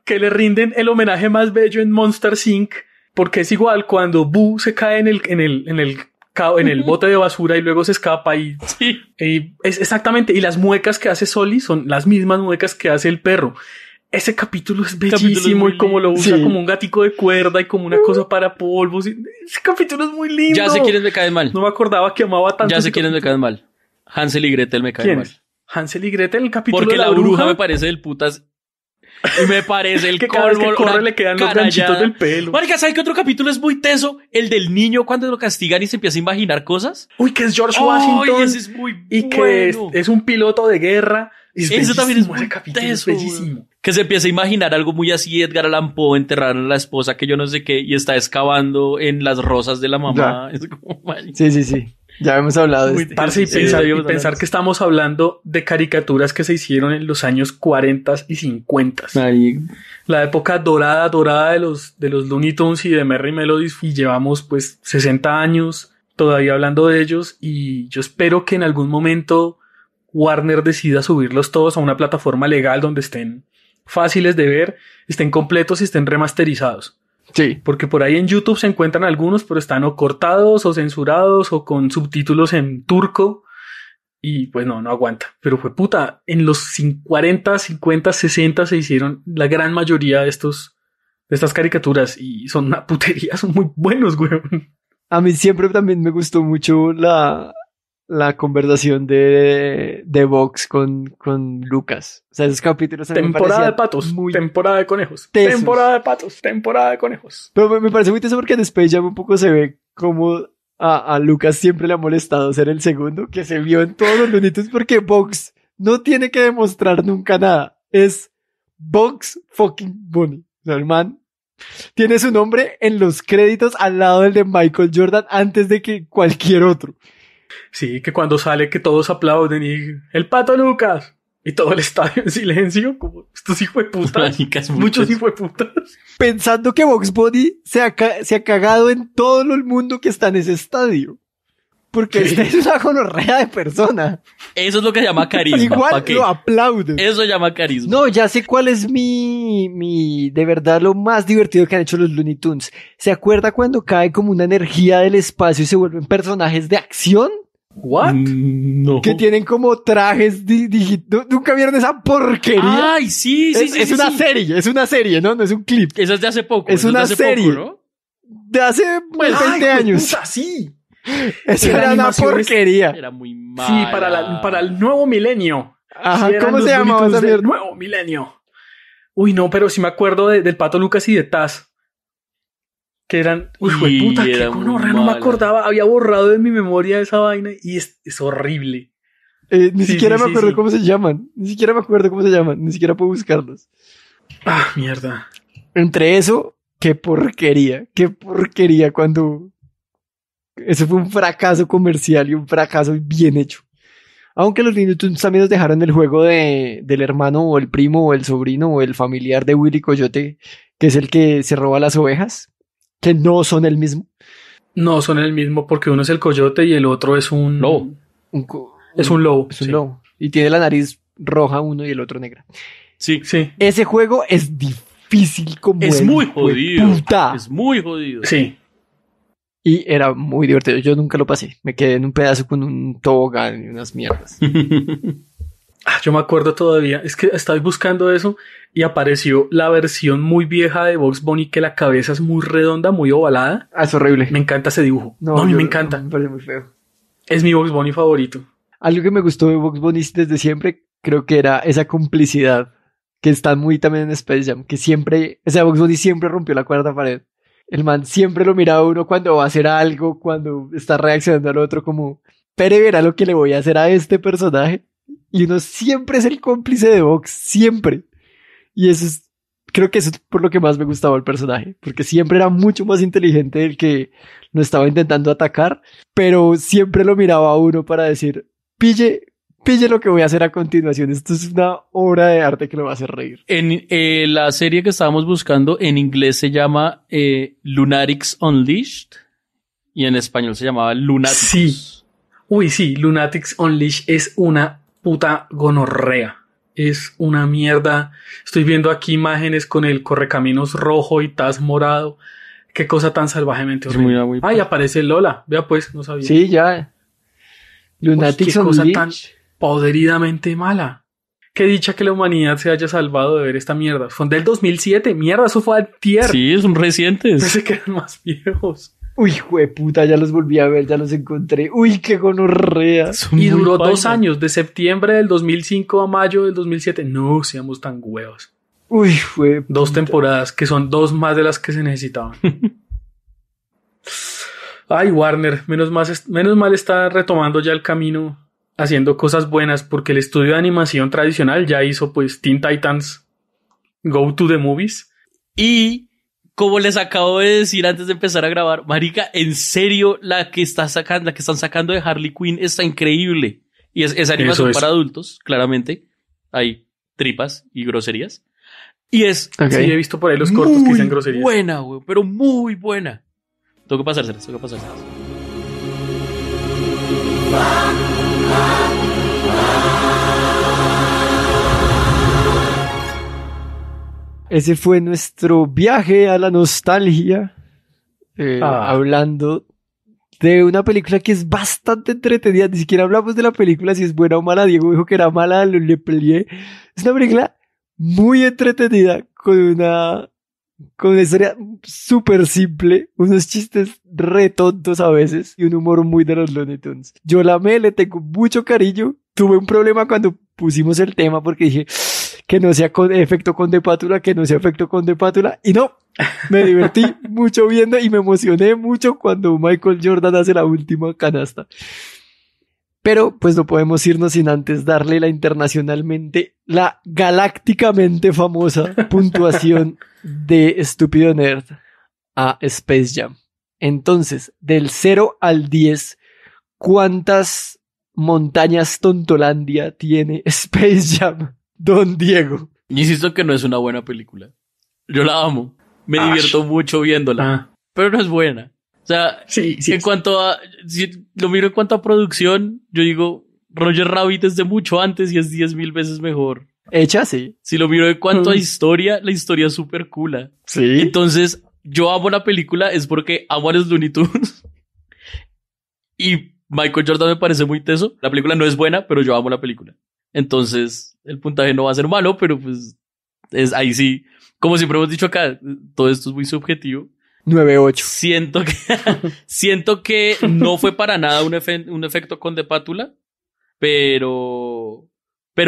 que le rinden el homenaje más bello en Monster Inc. Porque es igual cuando Boo se cae en el, en el, en el, en el bote de basura y luego se escapa y, sí. es exactamente. Y las muecas que hace Soli son las mismas muecas que hace el perro ese capítulo es bellísimo y como lo usa como un gatico de cuerda y como una cosa para polvos. Ese capítulo es muy lindo. Ya sé quiénes me caen mal. No me acordaba que amaba tanto. Ya sé quieren me caen mal. Hansel y Gretel me caen mal. Hansel y Gretel, el capítulo Porque de la, bruja, bruja, me parece del putas y me parece el <laughs> que Cada que corre le quedan los ganchitos del pelo. Marica, ¿sabes que otro capítulo es muy teso? El del niño cuando lo castigan y se empieza a imaginar cosas. Uy, que es George Washington. y que es, un piloto de guerra. Es Eso también es muy capítulo, teso, bellísimo. Que se empieza a imaginar algo muy así, Edgar Allan Poe, enterrar a la esposa que yo no sé qué, y está excavando en las rosas de la mamá. Es como, sí, sí, sí. Ya hemos hablado de este pensar, que estamos hablando de caricaturas que se hicieron en los años 40 y 50. La época dorada, dorada de los, de los Looney Tunes y de Merry Melodies. Y llevamos pues 60 años todavía hablando de ellos. Y yo espero que en algún momento Warner decida subirlos todos a una plataforma legal donde estén fáciles de ver, estén completos y estén remasterizados. Sí. Porque por ahí en YouTube se encuentran algunos, pero están o cortados o censurados o con subtítulos en turco. Y pues no, no aguanta. Pero fue puta. En los 40, 50, 60 se hicieron la gran mayoría de estos, de estas caricaturas y son una <laughs> putería, son muy buenos, güey. A mí siempre también me gustó mucho la, la conversación de, de Vox con, con Lucas. O sea, esos capítulos. Temporada de patos, temporada de conejos. Temporada de patos, temporada de conejos. Pero me, parece muy interesante porque en Space Jam un poco se ve como a, a, Lucas siempre le ha molestado ser el segundo, que se vio en todos los lunitos porque Vox no tiene que demostrar nunca nada. Es Vox fucking Bunny. O sea, el man tiene su nombre en los créditos al lado del de Michael Jordan antes de que cualquier otro. Sí, que cuando sale que todos aplauden y el pato Lucas y todo el <laughs> estadio en silencio, como estos hijos de putas, muchos hijos de putas. Pensando que Vox Body se ha, se ha cagado en todo el mundo que está en ese estadio. Porque es una gonorrea de persona. Eso es lo que llama carisma. Igual lo aplaude. Eso llama carisma. No, ya sé cuál es mi, mi, de verdad lo más divertido que han hecho los Looney Tunes. ¿Se acuerda cuando cae como una energía del espacio y se vuelven personajes de acción? ¿What? Mm, no. Que tienen como trajes digitales. ¿Nunca vieron esa porquería? Ay, sí, sí, es, sí. Es una serie, es una serie, ¿no? No es un clip. Esa es de hace poco. Es, una es serie. De hace pues, 20 años. Es sí. Esa era, una porquería. Era muy mala. Sí, para, el nuevo milenio. Ajá, ¿cómo se llamaba Nuevo milenio. Uy, no, pero sí me acuerdo del Pato Lucas y de Taz. Que eran. Uy, puta, puta, que conorra, no me acordaba. Había borrado de mi memoria esa vaina y es, horrible. Eh, ni siquiera me acuerdo cómo se llaman. Ni siquiera me acuerdo cómo se llaman. Ni siquiera puedo buscarlos. Ah, mierda. Entre eso, qué porquería. Qué porquería cuando ese fue un fracaso comercial y un fracaso bien hecho. Aunque los niños también nos dejaron el juego de, del hermano o el primo o el sobrino o el familiar de Willy Coyote, que es el que se roba las ovejas, que no son el mismo. No son el mismo porque uno es el coyote y el otro es un lobo. es un lobo. Es un lobo. Y tiene la nariz roja uno y el otro negra. Sí, sí. Ese juego es difícil como. Es muy jodido. Es muy jodido. Sí. Y era muy divertido. Yo nunca lo pasé. Me quedé en un pedazo con un tobogán y unas mierdas. <laughs> Ah, yo me acuerdo todavía, es que estaba buscando eso y apareció la versión muy vieja de Box Bunny que la cabeza es muy redonda, muy ovalada. Ah, es horrible. Me encanta ese dibujo. No, a mí me encanta. Me parece muy feo. Es mi Box Bunny favorito. Algo que me gustó de Box Bunny desde siempre, creo que era esa complicidad que está muy también en Space Jam, que siempre, o sea, Box Bunny siempre rompió la cuarta pared. El man siempre lo mira uno cuando va a hacer algo, cuando está reaccionando al otro, como, Pere verá lo que le voy a hacer a este personaje. Y uno siempre es el cómplice de Vox, siempre. Y eso es, creo que eso es por lo que más me gustaba el personaje, porque siempre era mucho más inteligente el que lo estaba intentando atacar, pero siempre lo miraba uno para decir, pille, pille lo que voy a hacer a continuación. Esto es una obra de arte que lo va a hacer reír. En eh, la serie que estábamos buscando en inglés se llama eh, Lunatics Unleashed y en español se llamaba Lunatics. Sí. Uy, sí, Lunatics Unleashed es una puta gonorrea. Es una mierda. Estoy viendo aquí imágenes con el correcaminos rojo y taz morado. Qué cosa tan salvajemente horrible. Muy, Ay, aparece Lola. Vea pues, no sabía. Sí, ya. Lunatics qué cosa Tan ...poderidamente mala. Qué dicha que la humanidad se haya salvado de ver esta mierda. Fue del 2007, mierda, eso fue al tierra. Sí, son recientes. Se quedan más viejos. Uy, puta, ya los volví a ver, ya los encontré. Uy, qué gonorrea. y duró dos años, de septiembre del 2005 a mayo del 2007. No seamos tan huevos. Uy, fue. Dos temporadas, que son dos más de las que se necesitaban. <laughs> Ay, Warner, menos, más menos mal está retomando ya el camino haciendo cosas buenas porque el estudio de animación tradicional ya hizo pues Teen Titans Go to the Movies y como les acabo de decir antes de empezar a grabar, marica, en serio la que está sacando, la que están sacando de Harley Quinn está increíble y es, es animación para adultos, claramente. Hay tripas y groserías. Y es. Sí, he visto por ahí los cortos que dicen groserías. Buena, güey, pero muy buena. Tengo que pasárselas, tengo que pasárselas. Ese fue nuestro viaje a la nostalgia. Eh, ah. Hablando de una película que es bastante entretenida. Ni siquiera hablamos de la película si es buena o mala. Diego dijo que era mala, le peleé. Es una película muy entretenida con una con una historia súper simple, unos chistes re tontos a veces y un humor muy de los Looney Tunes. Yo la amé, le tengo mucho cariño. Tuve un problema cuando pusimos el tema porque dije ah, que no sea con efecto con de pátula, que no sea efecto con de pátula y no. Me divertí <laughs> mucho viendo y me emocioné mucho cuando Michael Jordan hace la última canasta. Pero pues no podemos irnos sin antes darle la internacionalmente, la galácticamente famosa <laughs> puntuación de estúpido nerd a Space Jam. Entonces, del 0 al 10, ¿cuántas montañas Tontolandia tiene <laughs> Space Jam? Don Diego. Insisto que no es una buena película. Yo la amo. Me divierto mucho viéndola. Ah. Pero no es buena. O sea, sí, en cuanto a, si lo miro en cuanto a producción, yo digo, Roger Rabbit es de mucho antes y es diez mil veces mejor. Hecha, sí. Si lo miro en cuanto a historia, la historia es súper cool. Sí. Entonces, yo amo la película es porque amo a los Looney Tunes. <laughs> y Michael Jordan me parece muy teso. La película no es buena, pero yo amo la película. Entonces, el puntaje no va a ser malo, pero pues es ahí sí. Como siempre hemos dicho acá, todo esto es muy subjetivo. 9-8. <laughs> Siento que, no fue para nada un, efecto con de pátula, pero,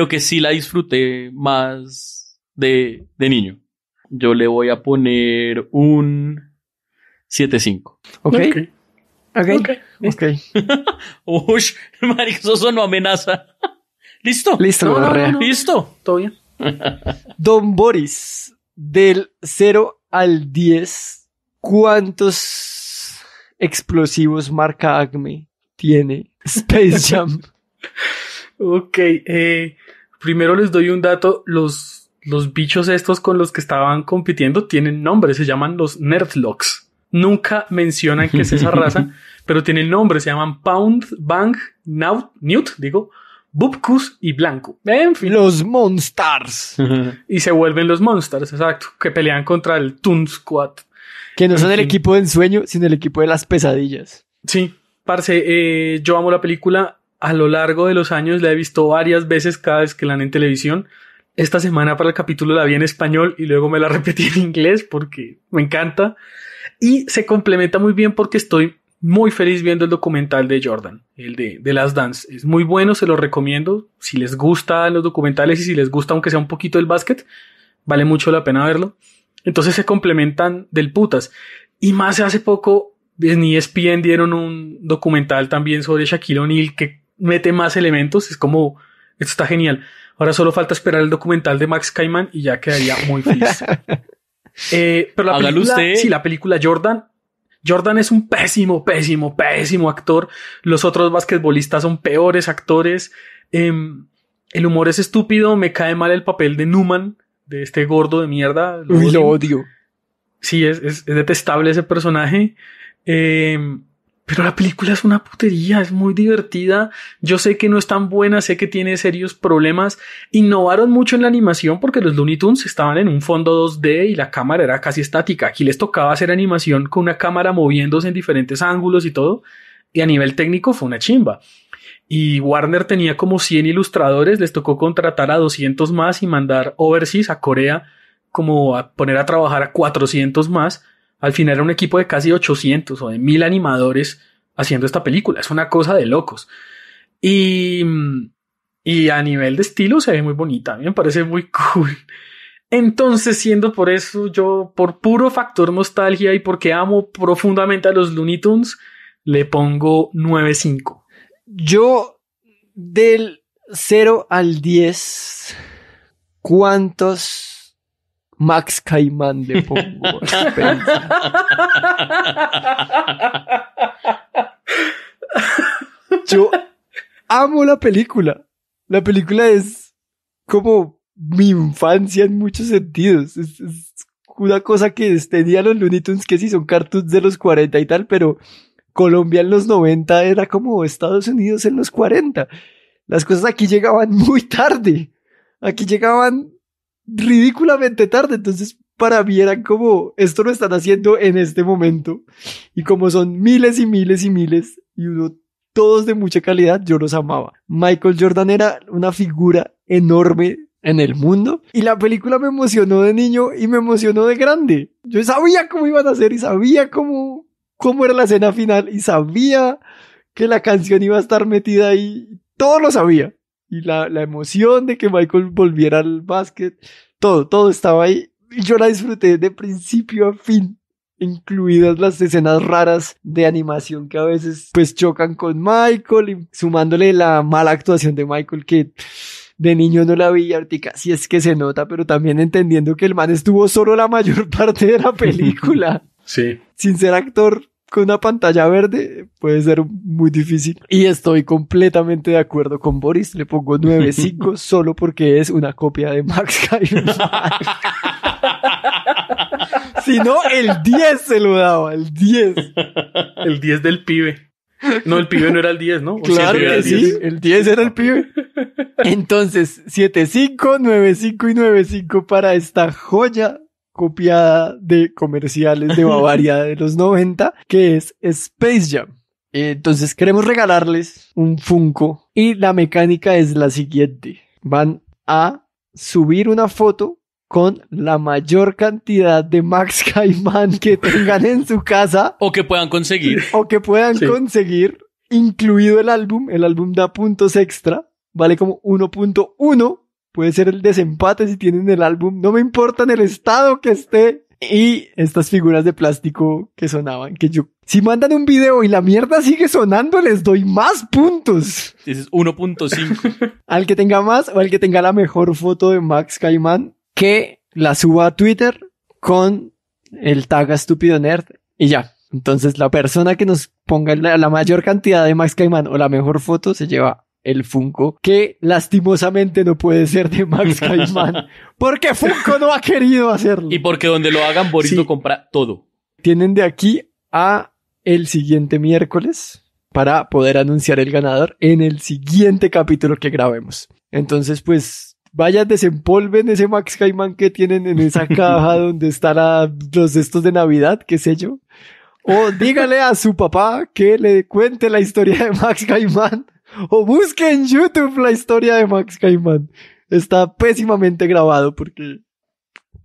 que sí la disfruté más de, niño. Yo le voy a poner un 7-5. Ok. Ok, ok. Uy, marico, marisoso no amenaza. <laughs> ¿Listo? Listo, ¿Listo? Todo bien. Don Boris, del 0 al 10, ¿Cuántos explosivos marca Agme tiene Space <laughs> Jam? ok, eh, primero les doy un dato. Los, los bichos estos con los que estaban compitiendo tienen nombre, se llaman los Nerdlocks. Nunca mencionan que es esa <laughs> raza, pero tienen nombre, se llaman Pound, Bang, Naut, Newt, digo, Bubkus y Blanco. En fin. Los monsters. y se vuelven los monsters. exacto. Que pelean contra el Toon Squad. Que no son el equipo de ensueño, sino el equipo de las pesadillas. Sí, parce, eh, yo amo la película. A lo largo de los años la he visto varias veces cada vez que la han en televisión. Esta semana para el capítulo la vi en español y luego me la <laughs> repetí en inglés porque me encanta. Y se complementa muy bien porque estoy muy feliz viendo el documental de Jordan, el de, de Last Dance. Es muy bueno, se lo recomiendo. Si les gustan los documentales y si les gusta, aunque sea un poquito el básquet, vale mucho la pena verlo. Entonces se complementan del putas. Y más hace poco y ESPN dieron un documental también sobre Shaquille O'Neal que mete más elementos. Es como, esto está genial. Ahora solo falta esperar el documental de Max Cayman y ya quedaría muy feliz. <laughs> Eh, pero la película, la película Jordan. Jordan es un pésimo, pésimo, pésimo actor. Los otros basquetbolistas son peores actores. Em, el humor es estúpido. Me cae mal el papel de Newman de este gordo de mierda. Lo odio. lo odio. Sí, es, es, detestable ese personaje. Em, pero la película es una putería, es muy divertida. Yo sé que no es tan buena, sé que tiene serios problemas. Innovaron mucho en la animación porque los Looney Tunes estaban en un fondo 2D y la cámara era casi estática. Aquí les tocaba hacer animación con una cámara moviéndose en diferentes ángulos y todo. Y a nivel técnico fue una chimba y Warner tenía como 100 ilustradores, les tocó contratar a 200 más y mandar overseas a Corea como a poner a trabajar a 400 más. Al final era un equipo de casi 800 o de 1000 animadores haciendo esta película. Es una cosa de locos. Y, mm, a nivel de estilo se ve muy bonita, me parece muy <laughs> cool. Entonces, siendo por eso, yo por puro factor nostalgia y porque amo profundamente a los Looney Tunes, le pongo 9.5. Yo del 0 al 10, ¿cuántos Max Caimán le pongo? Yo amo la película. La película es como mi infancia en muchos sentidos. Es, una cosa que tenía los Looney Tunes que sí son cartoons de los 40 y tal, pero Colombia en los 90 era como Estados Unidos en los 40. Las cosas aquí llegaban <laughs> muy tarde. Aquí llegaban ridículamente tarde. Entonces, para mí era como, esto lo están haciendo en este momento. Y como son miles y miles y miles, y uno, todos de mucha calidad, yo los amaba. Michael Jordan era una figura enorme en el mundo. Y la película me emocionó de niño y me emocionó de grande. Yo sabía cómo iban a ser y sabía cómo cómo era la escena final y sabía que la canción iba a estar metida ahí. Todo lo sabía. Y la, emoción de que Michael volviera al básquet, todo, todo estaba ahí. Y yo la disfruté de principio a fin incluidas las escenas raras de animación que a veces pues chocan con Michael y sumándole la mala actuación de Michael que de niño no la vi ahorita Sí es que se nota, pero también entendiendo que el man estuvo solo la mayor <laughs> parte de la película. Sí. Sin ser actor, con una pantalla verde puede ser muy difícil. Y estoy completamente de acuerdo con Boris. Le pongo 9.5 <laughs> solo porque es una copia de Max Kairos. si no, el 10 se lo daba, el 10. El 10 del pibe. No, el pibe no era el 10, ¿no? claro el sí, 10. el 10 era el pibe. Entonces, 7.5, 9.5 y 9.5 para esta joya copiada de comerciales de Bavaria de los 90, que es Space Jam. Entonces queremos regalarles un Funko y la mecánica es la siguiente. Van a subir una foto con la mayor cantidad de Max <laughs> Caimán que tengan en su casa. O que puedan conseguir. O que puedan conseguir, incluido el álbum. El álbum da puntos extra. Vale como 1.1 puede ser el desempate si tienen el álbum, no me importa en el estado que esté. Y estas figuras de plástico que sonaban, que yo, si mandan un video y la mierda sigue sonando, les doy más puntos. Es 1.5. <laughs> al que tenga más o al que tenga la mejor foto de Max Caimán, que la suba a Twitter con el tag estúpido nerd y ya. Entonces la persona que nos ponga la, mayor cantidad de Max Caimán o la mejor foto se lleva el Funko, que lastimosamente no puede ser de Max Caimán, <laughs> porque Funko no ha querido hacerlo. Y porque donde lo hagan, Borito compra todo. Tienen de aquí a el siguiente miércoles para poder anunciar el ganador en el siguiente capítulo que grabemos. Entonces, pues vaya desempolven ese Max Caimán que tienen en esa <laughs> caja donde estará los estos de Navidad, qué sé yo. O dígale a su papá que le cuente la historia de Max Caimán o busque en YouTube la historia de Max Caimán. Está pésimamente grabado porque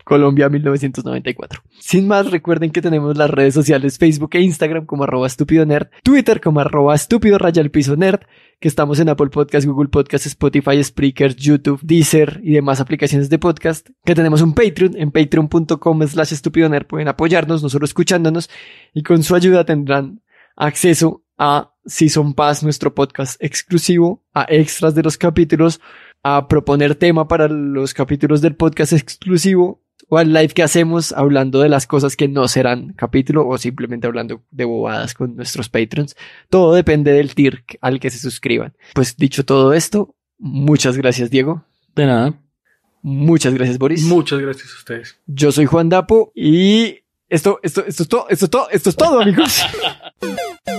Colombia 1994. Sin más, recuerden que tenemos las redes sociales Facebook e Instagram como arroba estúpido nerd, Twitter como arroba estúpido piso nerd, que estamos en Apple Podcast, Google Podcast, Spotify, Spreaker, YouTube, Deezer y demás aplicaciones de podcast, que tenemos un Patreon en patreon.com slash estúpido nerd, pueden apoyarnos, nosotros escuchándonos y con su ayuda tendrán acceso a Season Pass, nuestro podcast exclusivo, a extras de los capítulos, a proponer tema para los capítulos del podcast exclusivo o al live que hacemos hablando de las cosas que no serán capítulo o simplemente hablando de bobadas con nuestros patrons. Todo depende del tier al que se suscriban. Pues dicho todo esto, muchas gracias Diego. De nada. Muchas gracias Boris. Muchas gracias a ustedes. Yo soy Juan Dapo y esto, esto, esto es todo, esto es todo, esto es todo amigos. <laughs>